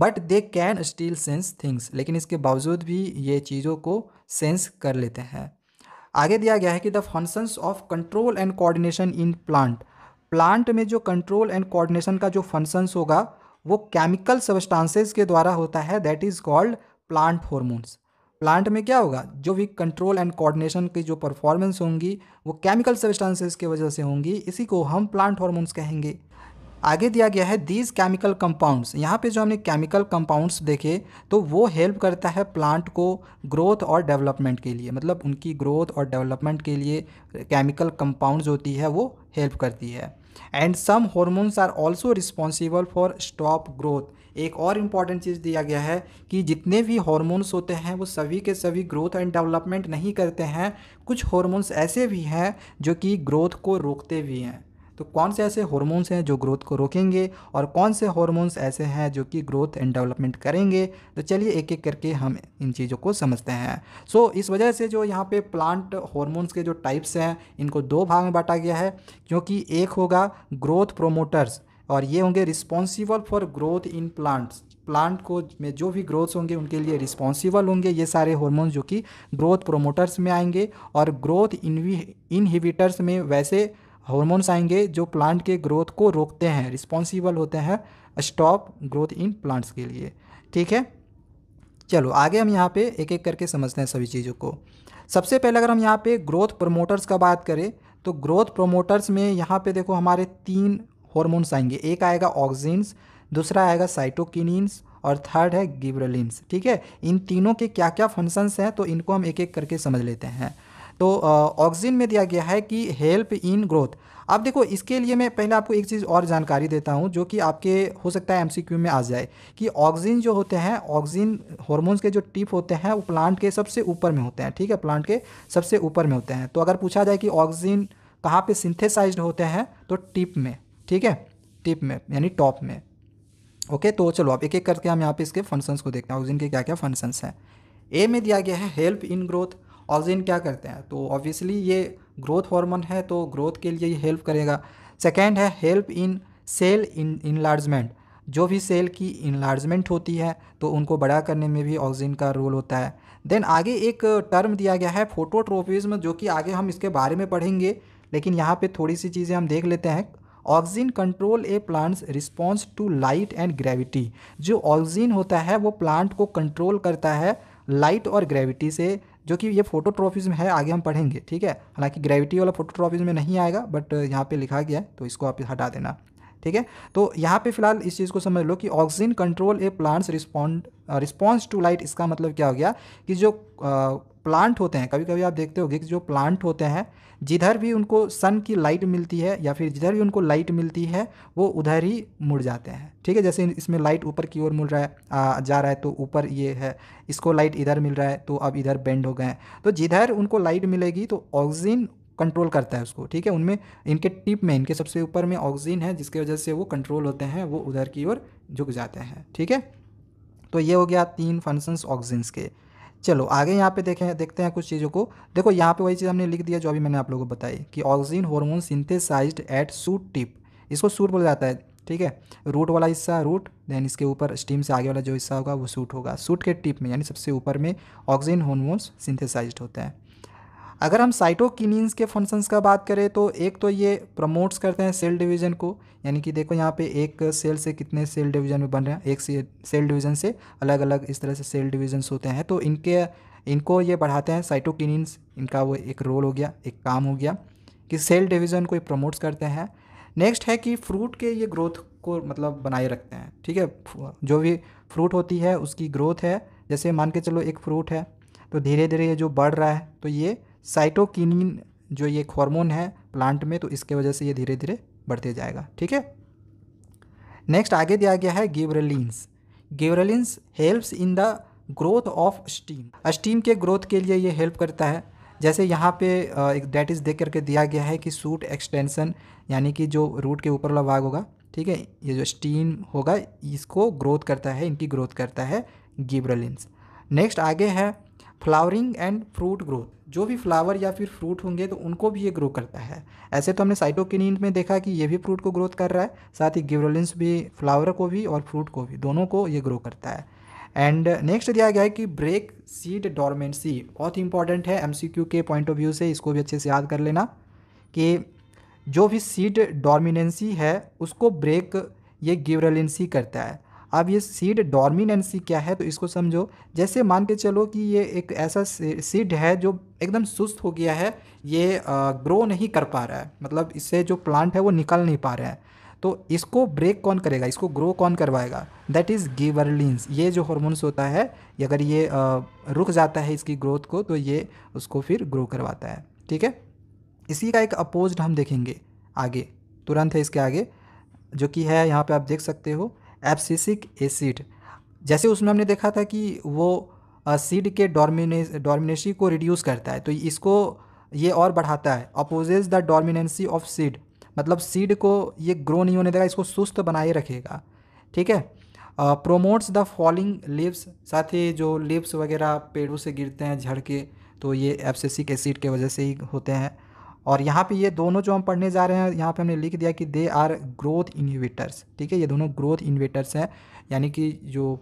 but they can still sense things लेकिन इसके बावजूद भी ये चीज़ों को सेंस कर लेते हैं आगे दिया गया है कि the functions of control and coordination in plant plant में जो कंट्रोल एंड कोऑर्डिनेशन का जो फंक्शंस होगा वो केमिकल सबस्टांसेस के द्वारा होता है that is called plant hormones plant में क्या होगा जो भी कंट्रोल एंड कोऑर्डिनेशन की जो परफॉर्मेंस होंगी वो केमिकल सबस्टांसेस की वजह से होंगी इसी को हम प्लांट हॉर्मोन्स कहेंगे आगे दिया गया है दीज केमिकल कंपाउंड्स यहाँ पे जो हमने केमिकल कंपाउंड्स देखे तो वो हेल्प करता है प्लांट को ग्रोथ और डेवलपमेंट के लिए मतलब उनकी ग्रोथ और डेवलपमेंट के लिए केमिकल कंपाउंड्स होती है वो हेल्प करती है and some hormones are also responsible for stop growth एक और इम्पॉर्टेंट चीज़ दिया गया है कि जितने भी हॉर्मोन्स होते हैं वो सभी के सभी ग्रोथ एंड डेवलपमेंट नहीं करते हैं कुछ हॉर्मोन्स ऐसे भी हैं जो कि ग्रोथ को रोकते भी हैं तो कौन से ऐसे हॉर्मोन्स हैं जो ग्रोथ को रोकेंगे और कौन से हॉर्मोन्स ऐसे हैं जो कि ग्रोथ एंड डेवलपमेंट करेंगे तो चलिए एक एक करके हम इन चीज़ों को समझते हैं सो so, इस वजह से जो यहाँ पे प्लांट हॉर्मोन्स के जो टाइप्स हैं इनको दो भाग में बांटा गया है क्योंकि एक होगा ग्रोथ प्रोमोटर्स और ये होंगे responsible for growth in plants plant को में जो भी ग्रोथ्स होंगे उनके लिए रिस्पॉन्सिबल होंगे ये सारे हॉर्मोन्स जो कि ग्रोथ प्रोमोटर्स में आएंगे और ग्रोथ इनहिबिटर्स में वैसे हॉर्मोन्स आएंगे जो प्लांट के ग्रोथ को रोकते हैं रिस्पॉन्सिबल होते हैं स्टॉप ग्रोथ इन प्लांट्स के लिए ठीक है चलो आगे हम यहाँ पे एक एक करके समझते हैं सभी चीज़ों को सबसे पहले अगर हम यहाँ पे ग्रोथ प्रोमोटर्स का बात करें तो ग्रोथ प्रोमोटर्स में यहाँ पे देखो हमारे तीन हॉर्मोन्स आएंगे एक आएगा ऑक्सिन्स दूसरा आएगा साइटोकिनस और थर्ड है गिब्रलिन्स ठीक है इन तीनों के क्या क्या फंक्शंस हैं तो इनको हम एक एक करके समझ लेते हैं तो ऑक्सीजन में दिया गया है कि हेल्प इन ग्रोथ अब देखो इसके लिए मैं पहले आपको एक चीज़ और जानकारी देता हूँ जो कि आपके हो सकता है एमसीक्यू में आ जाए कि ऑक्सीजन जो होते हैं ऑक्सीजन हॉर्मोन्स के जो टिप होते हैं वो प्लांट के सबसे ऊपर में होते हैं ठीक है प्लांट के सबसे ऊपर में होते हैं तो अगर पूछा जाए कि ऑक्सीजन कहाँ पे सिंथेसाइज होते हैं तो टिप में ठीक है टिप में यानी टॉप में ओके तो चलो आप एक एक करके हम यहाँ पे इसके फंक्शंस को देखते हैं ऑक्सीजन के क्या क्या फंक्शंस हैं ए में दिया गया है हेल्प इन ग्रोथ ऑक्सीजन क्या करते हैं तो ऑब्वियसली ये ग्रोथ हार्मोन है तो ग्रोथ के लिए ये हेल्प करेगा सेकेंड है help in cell in enlargement जो भी सेल की इनलार्जमेंट होती है तो उनको बड़ा करने में भी ऑक्सीजन का रोल होता है देन आगे एक टर्म दिया गया है फोटोट्रोपिज्म जो कि आगे हम इसके बारे में पढ़ेंगे लेकिन यहाँ पे थोड़ी सी चीज़ें हम देख लेते हैं oxygen control a plants response to light and gravity जो ऑक्सीजन होता है वो प्लांट को कंट्रोल करता है लाइट और ग्रेविटी से जो कि ये फोटो ट्रॉफीज़ में है आगे हम पढ़ेंगे ठीक है हालांकि ग्रेविटी वाला फोटो ट्रॉफीज़ में नहीं आएगा बट यहाँ पे लिखा गया है तो इसको आप हटा देना ठीक है तो यहाँ पे फिलहाल इस चीज़ को समझ लो कि oxygen control a plants respond response to light इसका मतलब क्या हो गया कि जो प्लांट uh, होते हैं कभी कभी आप देखते हो कि जो प्लांट होते हैं जिधर भी उनको सन की लाइट मिलती है या फिर जिधर भी उनको लाइट मिलती है वो उधर ही मुड़ जाते हैं ठीक है जैसे इसमें लाइट ऊपर की ओर मुड़ रहा है आ, जा रहा है तो ऊपर ये है इसको लाइट इधर मिल रहा है तो अब इधर बेंड हो गए तो जिधर उनको लाइट मिलेगी तो ऑक्सीजन कंट्रोल करता है उसको ठीक है उनमें इनके टिप में इनके सबसे ऊपर में ऑक्सीजन है जिसकी वजह से वो कंट्रोल होते हैं वो उधर की ओर झुक जाते हैं ठीक है तो ये हो गया तीन फंक्शंस ऑक्सीजन के चलो आगे यहाँ पे देखें देखते हैं कुछ चीज़ों को देखो यहाँ पे वही चीज़ हमने लिख दिया जो अभी मैंने आप लोगों को बताई कि oxygen hormone synthesized at shoot tip इसको सूट बोला जाता है ठीक है रूट वाला हिस्सा रूट देन इसके ऊपर स्टीम से आगे वाला जो हिस्सा होगा वो सूट होगा सूट के टिप में यानी सबसे ऊपर में ऑक्सीजन हॉर्मोन्स सिंथेसाइज होते हैं अगर हम साइटोकिनिन्स के फंक्शंस का बात करें तो एक तो ये प्रमोट्स करते हैं सेल डिवीजन को यानी कि देखो यहाँ पे एक सेल से कितने सेल डिवीज़न में बन रहे हैं एक सेल डिवीज़न से अलग अलग इस तरह से सेल डिवीज़न्स होते हैं तो इनके इनको ये बढ़ाते हैं साइटोकिनिन्स इनका वो एक रोल हो गया एक काम हो गया कि सेल डिवीज़न को ये प्रमोट्स करते हैं नेक्स्ट है कि फ्रूट के ये ग्रोथ को मतलब बनाए रखते हैं ठीक है जो भी फ्रूट होती है उसकी ग्रोथ है जैसे मान के चलो एक फ्रूट है तो धीरे धीरे ये जो बढ़ रहा है तो ये साइटोकिनिन जो ये हॉर्मोन है प्लांट में तो इसके वजह से ये धीरे धीरे बढ़ते जाएगा ठीक है नेक्स्ट आगे दिया गया है gibberellins gibberellins helps in the growth of stem stem के ग्रोथ के लिए ये हेल्प करता है जैसे यहाँ पे एक डेट इज़ देख करके दिया गया है कि सूट एक्सटेंसन यानी कि जो रूट के ऊपर वाला भाग होगा ठीक है ये जो स्टीम होगा इसको ग्रोथ करता है इनकी ग्रोथ करता है गिब्रलिन्स नेक्स्ट आगे है फ्लावरिंग एंड फ्रूट ग्रोथ जो भी फ्लावर या फिर फ्रूट होंगे तो उनको भी ये ग्रो करता है ऐसे तो हमने साइटोकिनिन में देखा कि ये भी फ्रूट को ग्रोथ कर रहा है साथ ही गिवरोलिन्स भी फ्लावर को भी और फ्रूट को भी दोनों को ये ग्रो करता है एंड नेक्स्ट दिया गया है कि ब्रेक सीड डॉर्मेंसी बहुत इंपॉर्टेंट है एम के पॉइंट ऑफ व्यू से इसको भी अच्छे से याद कर लेना कि जो भी सीड डॉर्मिनेंसी है उसको ब्रेक ये गिब्रेलेंसी करता है अब ये सीड डॉर्मिनेंसी क्या है तो इसको समझो जैसे मान के चलो कि ये एक ऐसा सीड है जो एकदम सुस्त हो गया है ये ग्रो नहीं कर पा रहा है मतलब इससे जो प्लांट है वो निकल नहीं पा रहा है तो इसको ब्रेक कौन करेगा इसको ग्रो कौन करवाएगा दैट इज़ गिवरलिन ये जो हॉर्मोन्स होता है अगर ये रुक जाता है इसकी ग्रोथ को तो ये उसको फिर ग्रो करवाता है ठीक है इसी का एक अपोज हम देखेंगे आगे तुरंत है इसके आगे जो कि है यहाँ पे आप देख सकते हो एप्सिसिक एसिड जैसे उसमें हमने देखा था कि वो सीड के डोमिने डोमिनेसी को रिड्यूस करता है तो इसको ये और बढ़ाता है opposes the dormancy of seed मतलब सीड को ये ग्रो नहीं होने देगा इसको सुस्त बनाए रखेगा ठीक है प्रोमोट्स द फॉलिंग लिप्स साथ ही जो लिप्स वगैरह पेड़ों से गिरते हैं झड़ के तो ये एप्सिसिक एसिड के वजह से ही होते हैं और यहाँ पे ये दोनों जो हम पढ़ने जा रहे हैं यहाँ पे हमने लिख दिया कि दे आर ग्रोथ इन्वेटर्स ठीक है ये दोनों ग्रोथ इन्वेटर्स हैं यानी कि जो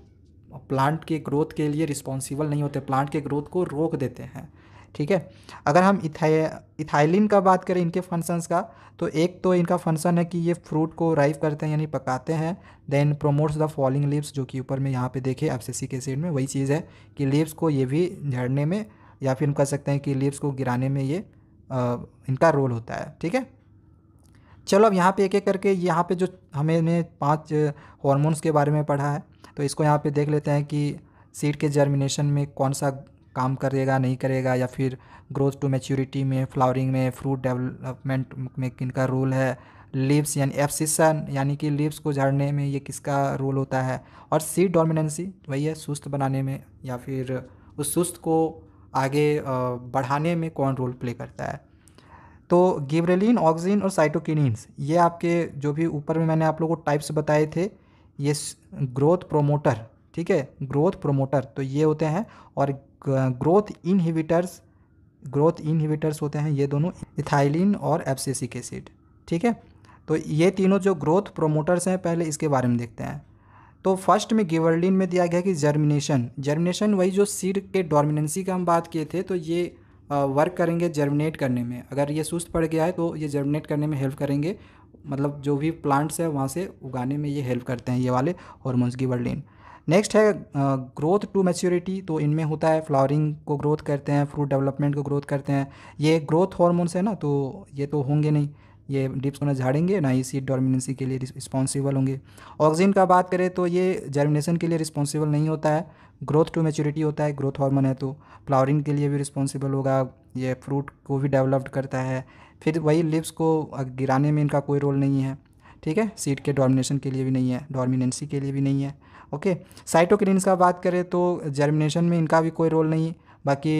प्लांट के ग्रोथ के लिए रिस्पॉन्सिबल नहीं होते प्लांट के ग्रोथ को रोक देते हैं ठीक है अगर हम इथाइलिन का बात करें इनके फंक्शंस का तो एक तो इनका फंक्शन है कि ये फ्रूट को राइव करते हैं यानी पकाते हैं then promotes the falling leaves जो कि ऊपर में यहाँ पे देखे सी के सीड में वही चीज़ है कि लिप्स को ये भी झड़ने में या फिर हम कह सकते हैं कि लिप्स को गिराने में ये इनका रोल होता है ठीक है चलो अब यहाँ पे एक एक करके यहाँ पे जो हमें ने पांच हॉर्मोन्स के बारे में पढ़ा है तो इसको यहाँ पे देख लेते हैं कि सीड के जर्मिनेशन में कौन सा काम करेगा नहीं करेगा या फिर ग्रोथ टू मेच्योरिटी में फ्लावरिंग में फ्रूट डेवलपमेंट में किनका रोल है लिप्स यानी एफसिसन यानी कि लिप्स को झाड़ने में ये किसका रोल होता है और सीड डोमिनेंसी वही है सुस्त बनाने में या फिर उस सुस्त को आगे बढ़ाने में कौन रोल प्ले करता है तो गिब्रेलिन ऑक्सिन और साइटोकिनिन्स ये आपके जो भी ऊपर में मैंने आप लोगों को टाइप्स बताए थे ये ग्रोथ प्रोमोटर ठीक है ग्रोथ प्रोमोटर तो ये होते हैं और ग्रोथ इनहिबिटर्स ग्रोथ इनहिबिटर्स होते हैं ये दोनों इथाइलिन और एप्सिसिक एसिड ठीक है तो ये तीनों जो ग्रोथ प्रोमोटर्स हैं पहले इसके बारे में देखते हैं तो फर्स्ट में गिवर्लिन में दिया गया कि जर्मिनेशन जर्मिनेशन वही जो सीड के डोमिनेंसी का हम बात किए थे तो ये वर्क करेंगे जर्मिनेट करने में अगर ये सुस्त पड़ गया है तो ये जर्मिनेट करने में हेल्प करेंगे मतलब जो भी प्लांट्स है वहाँ से उगाने में ये हेल्प करते हैं ये वाले हॉर्मोन्स गिवर्लिन नेक्स्ट है ग्रोथ टू मैच्योरिटी तो इनमें होता है फ्लावरिंग को ग्रोथ करते हैं फ्रूट डेवलपमेंट को ग्रोथ करते हैं ये ग्रोथ हॉर्मोन्स है ना तो ये तो होंगे नहीं ये डिप्स को ना झाड़ेंगे ना ही सीड डोमिनेंसी के लिए रिस्पॉन्सिबल होंगे ऑक्सीजन का बात करें तो ये जर्मिनेशन के लिए रिस्पॉन्सिबल नहीं होता है ग्रोथ टू मेच्योरिटी होता है ग्रोथ हार्मोन है तो फ्लावरिंग के लिए भी रिस्पॉन्सिबल होगा ये फ्रूट को भी डेवलप्ड करता है फिर वही लिप्स को गिराने में इनका कोई रोल नहीं है ठीक है सीट के डोमिनेशन के लिए भी नहीं है डोमिनेंसी के लिए भी नहीं है ओके साइटोक्रीन्स का बात करें तो जर्मिनेशन में इनका भी कोई रोल नहीं बाकी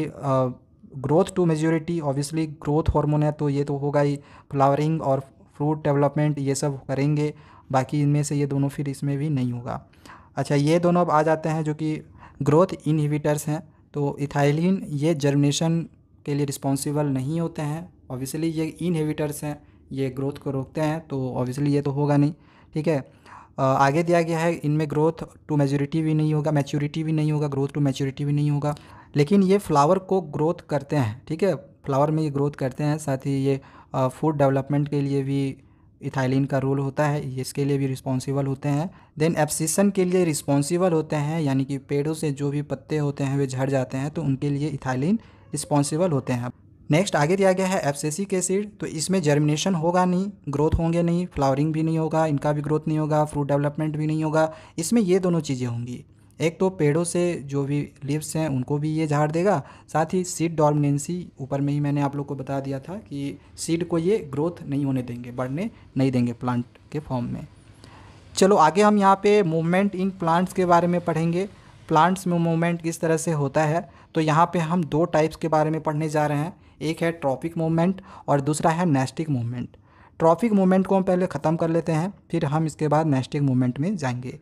growth to maturity obviously growth hormone है तो ये तो होगा ही फ्लावरिंग और फ्रूट डेवलपमेंट ये सब करेंगे बाकी इनमें से ये दोनों फिर इसमें भी नहीं होगा अच्छा ये दोनों अब आ जाते हैं जो कि ग्रोथ इनहिबिटर्स हैं तो इथाइलिन ये जर्मिनेशन के लिए रिस्पॉन्सिबल नहीं होते हैं ऑब्वियसली ये इनहिबिटर्स हैं ये ग्रोथ को रोकते हैं तो ऑब्वियसली ये तो होगा नहीं ठीक है आगे दिया गया है इनमें ग्रोथ टू मेजोरिटी भी नहीं होगा मैच्योरिटी भी नहीं होगा ग्रोथ टू मैच्योरिटी भी नहीं होगा लेकिन ये फ्लावर को ग्रोथ करते हैं ठीक है फ्लावर में ये ग्रोथ करते हैं साथ ही ये फूड डेवलपमेंट के लिए भी इथाइलिन का रोल होता है इसके लिए भी रिस्पॉन्सिबल होते हैं देन एप्सिसन के लिए रिस्पॉन्सिबल होते हैं यानी कि पेड़ों से जो भी पत्ते होते हैं वे झड़ जाते हैं तो उनके लिए इथाइलिन रिस्पॉन्सिबल होते हैं नेक्स्ट आगे दिया गया है एप्सेसिक एसिड तो इसमें जर्मिनेशन होगा नहीं ग्रोथ होंगे नहीं फ्लावरिंग भी नहीं होगा इनका भी ग्रोथ नहीं होगा फ्रूट डेवलपमेंट भी नहीं होगा इसमें ये दोनों चीज़ें होंगी एक तो पेड़ों से जो भी लिव्स हैं उनको भी ये झाड़ देगा साथ ही सीड डॉमिनेंसी ऊपर में ही मैंने आप लोग को बता दिया था कि सीड को ये ग्रोथ नहीं होने देंगे बढ़ने नहीं देंगे प्लांट के फॉर्म में चलो आगे हम यहाँ पे मूवमेंट इन प्लांट्स के बारे में पढ़ेंगे प्लांट्स में मूवमेंट किस तरह से होता है तो यहाँ पर हम दो टाइप्स के बारे में पढ़ने जा रहे हैं एक है ट्रॉपिक मूवमेंट और दूसरा है नेस्टिक मूवमेंट ट्रॉफिक मूवमेंट को हम पहले ख़त्म कर लेते हैं फिर हम इसके बाद नेस्टिक मूवमेंट में जाएंगे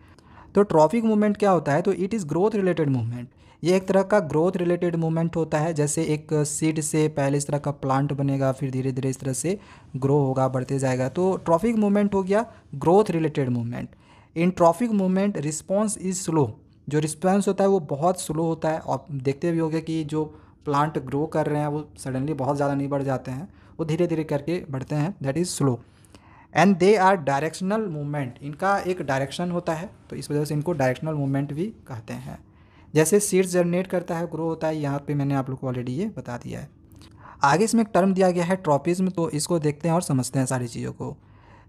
तो ट्रॉफिक मूवमेंट क्या होता है तो it is growth related movement ये एक तरह का ग्रोथ रिलेटेड मूवमेंट होता है जैसे एक सीड से पहले इस तरह का प्लांट बनेगा फिर धीरे धीरे इस तरह से ग्रो होगा बढ़ते जाएगा तो ट्रॉफिक मूवमेंट हो गया growth related movement in tropic movement response is slow जो रिस्पॉन्स होता है वो बहुत स्लो होता है आप देखते भी होंगे कि जो प्लांट ग्रो कर रहे हैं वो सडनली बहुत ज़्यादा नहीं बढ़ जाते हैं वो धीरे धीरे करके बढ़ते हैं that is slow and they are directional movement इनका एक डायरेक्शन होता है तो इस वजह से इनको डायरेक्शनल मूवमेंट भी कहते हैं जैसे सीड्स जनरेट करता है ग्रो होता है यहाँ पे मैंने आप लोग को ऑलरेडी ये बता दिया है आगे इसमें एक टर्म दिया गया है ट्रॉपिज्म तो इसको देखते हैं और समझते हैं सारी चीज़ों को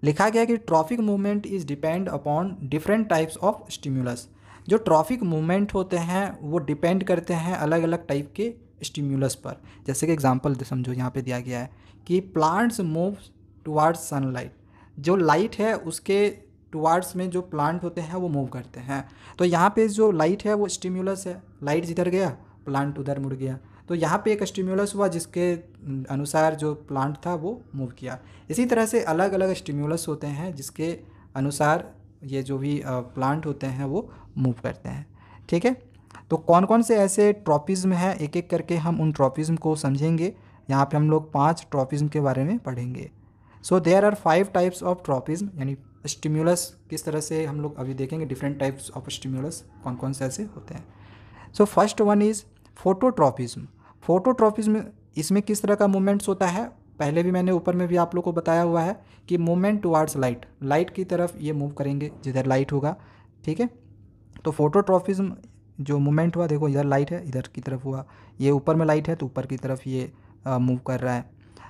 लिखा गया कि tropic movement is depend upon different types of stimulus जो ट्रॉफिक मूवमेंट होते हैं वो डिपेंड करते हैं अलग अलग टाइप के स्टिम्यूलस पर जैसे कि एग्जाम्पल समझो यहाँ पे दिया गया है कि प्लांट्स मूव टुवार्ड्स सनलाइट जो लाइट है उसके टुवार्ड्स में जो प्लांट होते हैं वो मूव करते हैं तो यहाँ पे जो लाइट है वो स्टिम्यूलस है लाइट जिधर गया प्लांट उधर मुड़ गया तो यहाँ पे एक स्टिम्यूलस हुआ जिसके अनुसार जो प्लांट था वो मूव किया इसी तरह से अलग अलग स्टिम्यूलस होते हैं जिसके अनुसार ये जो भी प्लांट होते हैं वो मूव करते हैं ठीक है तो कौन कौन से ऐसे ट्रॉपिज़्म हैं एक एक करके हम उन ट्रॉपिज़्म को समझेंगे यहाँ पे हम लोग पांच ट्रॉपिज्म के बारे में पढ़ेंगे so there are five types of tropism यानी स्टिम्यूलस किस तरह से हम लोग अभी देखेंगे डिफरेंट टाइप्स ऑफ स्टिम्यूलस कौन कौन से ऐसे होते हैं so first one is phototropism phototropism इसमें किस तरह का मूवमेंट्स होता है पहले भी मैंने ऊपर में भी आप लोग को बताया हुआ है कि मूवमेंट टुवार्ड्स लाइट लाइट की तरफ ये मूव करेंगे जिधर लाइट होगा ठीक है तो फोटोट्रॉपिज्म जो मूवमेंट हुआ देखो इधर लाइट है इधर की तरफ हुआ ये ऊपर में लाइट है तो ऊपर की तरफ ये मूव कर रहा है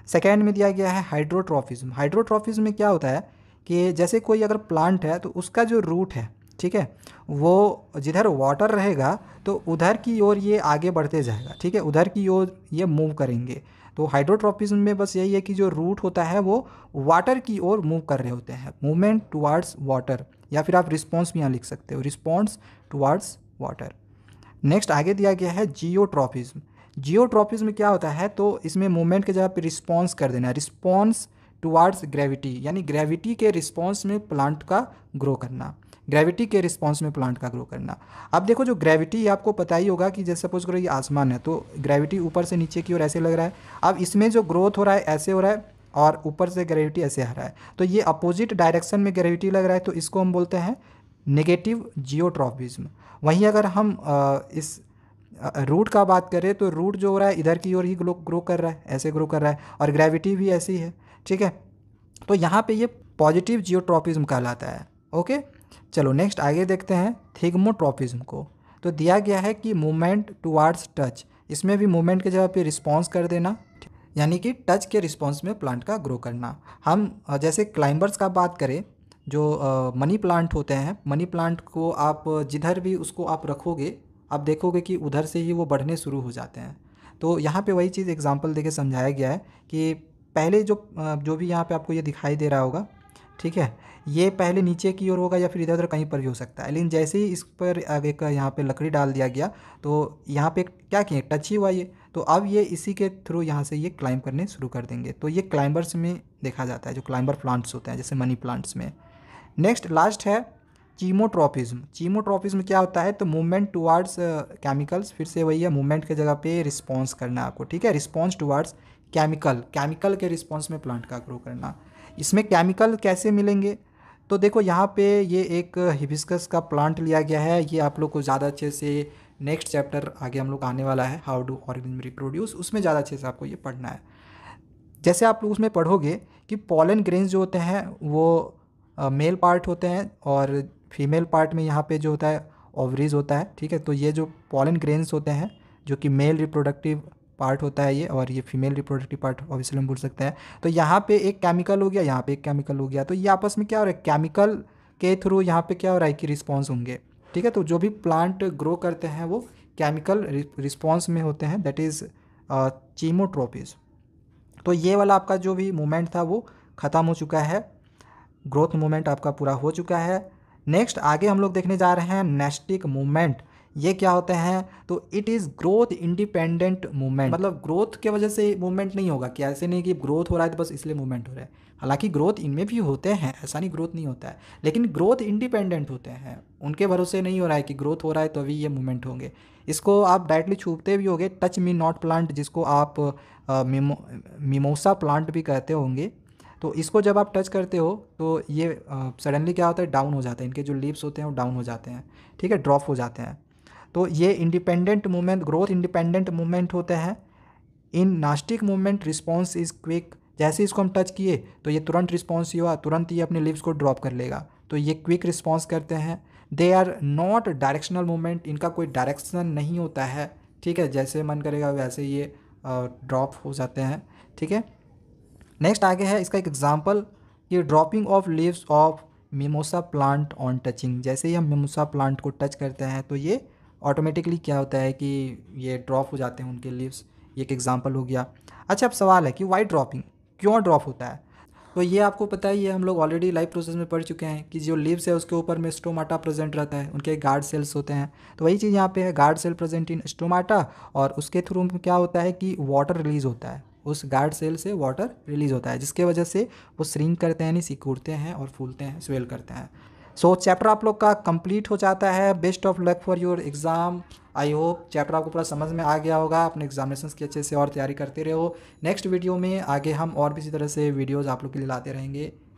सेकेंड में दिया गया है हाइड्रोट्रॉफिज्म हाइड्रोट्रॉफिज्म में क्या होता है कि जैसे कोई अगर प्लांट है तो उसका जो रूट है ठीक है वो जिधर वाटर रहेगा तो उधर की ओर ये आगे बढ़ते जाएगा ठीक है उधर की ओर ये मूव करेंगे तो हाइड्रोट्रॉपिज्म में बस यही है कि जो रूट होता है वो वाटर की ओर मूव कर रहे होते हैं मूवमेंट टुवार्ड्स वाटर या फिर आप रिस्पॉन्स भी यहाँ लिख सकते हो रिस्पॉन्स टुवार्ड्स वाटर नेक्स्ट आगे दिया गया है जियोट्रॉपिज्म जियोट्रॉपिज में क्या होता है तो इसमें मूवमेंट के जगह पर रिस्पॉन्स कर देना रिस्पॉन्स टुवार्ड्स ग्रेविटी यानी ग्रेविटी के रिस्पॉन्स में प्लांट का ग्रो करना ग्रेविटी के रिस्पॉन्स में प्लांट का ग्रो करना अब देखो जो ग्रेविटी आपको पता ही होगा कि जैसे सपोज करो ये आसमान है तो ग्रेविटी ऊपर से नीचे की ओर ऐसे लग रहा है अब इसमें जो ग्रोथ हो रहा है ऐसे हो रहा है और ऊपर से ग्रेविटी ऐसे आ रहा है तो ये अपोजिट डायरेक्शन में ग्रेविटी लग रहा है तो इसको हम बोलते हैं नेगेटिव जियोट्रॉपिज्म वहीं अगर हम इस रूट का बात करें तो रूट जो हो रहा है इधर की ओर ही ग्रो ग्रो कर रहा है ऐसे ग्रो कर रहा है और ग्रेविटी भी ऐसी है ठीक है तो यहाँ पे ये पॉजिटिव जियोट्रॉपिज्म कहलाता है ओके चलो नेक्स्ट आगे देखते हैं थिग्मोट्रॉपिज्म को तो दिया गया है कि मूवमेंट टुवार्ड्स टच इसमें भी मूवमेंट के जगह पर रिस्पॉन्स कर देना यानी कि टच के रिस्पॉन्स में प्लांट का ग्रो करना हम जैसे क्लाइंबर्स का बात करें जो मनी प्लांट होते हैं मनी प्लांट को आप जिधर भी उसको आप रखोगे आप देखोगे कि उधर से ही वो बढ़ने शुरू हो जाते हैं तो यहाँ पे वही चीज़ एग्जाम्पल देके समझाया गया है कि पहले जो जो भी यहाँ पे आपको ये दिखाई दे रहा होगा ठीक है ये पहले नीचे की ओर होगा या फिर इधर उधर कहीं पर भी हो सकता है लेकिन जैसे ही इस पर एक यहाँ पर लकड़ी डाल दिया गया तो यहाँ पर क्या किए टच ही हुआ ये तो अब ये इसी के थ्रू यहाँ से ये क्लाइंब करने शुरू कर देंगे तो ये क्लाइंबर्स में देखा जाता है जो क्लाइंबर प्लांट्स होते हैं जैसे मनी प्लांट्स में नेक्स्ट लास्ट है चीमोट्रॉफिज्म चीमोट्रॉपिज्म क्या होता है तो मूवमेंट टुवार्ड्स केमिकल्स फिर से वही है मूवमेंट के जगह पे रिस्पॉन्स करना आपको ठीक है रिस्पॉन्स टुवार्ड्स केमिकल केमिकल के रिस्पॉन्स में प्लांट का ग्रो करना इसमें केमिकल कैसे मिलेंगे तो देखो यहाँ पे ये एक हिबिस्कस का प्लांट लिया गया है ये आप लोग को ज़्यादा अच्छे से नेक्स्ट चैप्टर आगे हम लोग आने वाला है हाउ डू ऑर्गेनिज्म रिप्रोड्यूस उसमें ज़्यादा अच्छे से आपको ये पढ़ना है जैसे आप लोग उसमें पढ़ोगे कि पॉलन ग्रेन्स जो होते हैं वो मेल पार्ट होते हैं और फीमेल पार्ट में यहाँ पे जो होता है ओवरीज होता है ठीक है तो ये जो पॉलन ग्रेन्स होते हैं जो कि मेल रिप्रोडक्टिव पार्ट होता है ये और ये फीमेल रिप्रोडक्टिव पार्ट ऑब्वियसली हम बोल सकते हैं तो यहाँ पे एक केमिकल हो गया यहाँ पे एक केमिकल हो गया तो ये आपस में क्या हो रहा है केमिकल के थ्रू यहाँ पे क्या हो रहा है कि रिस्पॉन्स होंगे ठीक है तो जो भी प्लांट ग्रो करते हैं वो केमिकल रिस्पॉन्स में होते हैं दैट इज़ चीमोट्रोपीज तो ये वाला आपका जो भी मूवमेंट था वो ख़त्म हो चुका है ग्रोथ मूवमेंट आपका पूरा हो चुका है नेक्स्ट आगे हम लोग देखने जा रहे हैं नेस्टिक मूवमेंट ये क्या होते हैं तो it is growth independent movement मतलब ग्रोथ के वजह से मूवमेंट नहीं होगा क्या ऐसे नहीं कि ग्रोथ हो रहा है तो बस इसलिए मूवमेंट हो रहा है हालांकि ग्रोथ इनमें भी होते हैं ऐसा नहीं ग्रोथ नहीं होता है लेकिन ग्रोथ इंडिपेंडेंट होते हैं उनके भरोसे नहीं हो रहा है कि ग्रोथ हो रहा है तो अभी ये मूवमेंट होंगे इसको आप डायरेक्टली छूपते भी होंगे टच मी नॉट प्लांट जिसको आप मिमो मिमोसा प्लांट भी कहते होंगे तो इसको जब आप टच करते हो तो ये सडनली क्या होता है डाउन हो जाता है इनके जो लिप्स होते हैं वो डाउन हो जाते हैं ठीक है ड्रॉप हो जाते हैं तो ये independent movement growth independent movement होते हैं in nastic movement response is quick जैसे इसको हम टच किए तो ये तुरंत रिस्पॉन्स ही हुआ तुरंत ये अपने लिप्स को ड्रॉप कर लेगा तो ये क्विक रिस्पॉन्स करते हैं they are not directional movement इनका कोई डायरेक्शन नहीं होता है ठीक है जैसे मन करेगा वैसे ये ड्रॉप हो जाते हैं ठीक है नेक्स्ट आगे है इसका एक एग्जाम्पल ये dropping of leaves of mimosa plant on touching जैसे ही हम मेमोसा प्लांट को टच करते हैं तो ये ऑटोमेटिकली क्या होता है कि ये ड्रॉप हो जाते हैं उनके लीव्स ये एक एग्जाम्पल हो गया अच्छा अब सवाल है कि वाई ड्रॉपिंग क्यों ड्रॉप होता है तो ये आपको पता ही है हम लोग ऑलरेडी लाइव प्रोसेस में पढ़ चुके हैं कि जो लीव्स है उसके ऊपर में स्टोमाटा प्रेजेंट रहता है उनके गार्ड सेल्स होते हैं तो वही चीज़ यहाँ पे है guard cell present in stomata और उसके थ्रू में क्या होता है कि वाटर रिलीज होता है उस गार्ड सेल से वाटर रिलीज होता है जिसके वजह से वो श्रिंक करते हैं यानी सिकुड़ते हैं और फूलते हैं स्वेल करते हैं सो so, चैप्टर आप लोग का कंप्लीट हो जाता है best of luck for your exam I hope chapter आपको पूरा समझ में आ गया होगा अपने एग्जामिनेशन की अच्छे से और तैयारी करते रहो नेक्स्ट वीडियो में आगे हम और भी इसी तरह से वीडियोज़ आप लोग के लिए लाते रहेंगे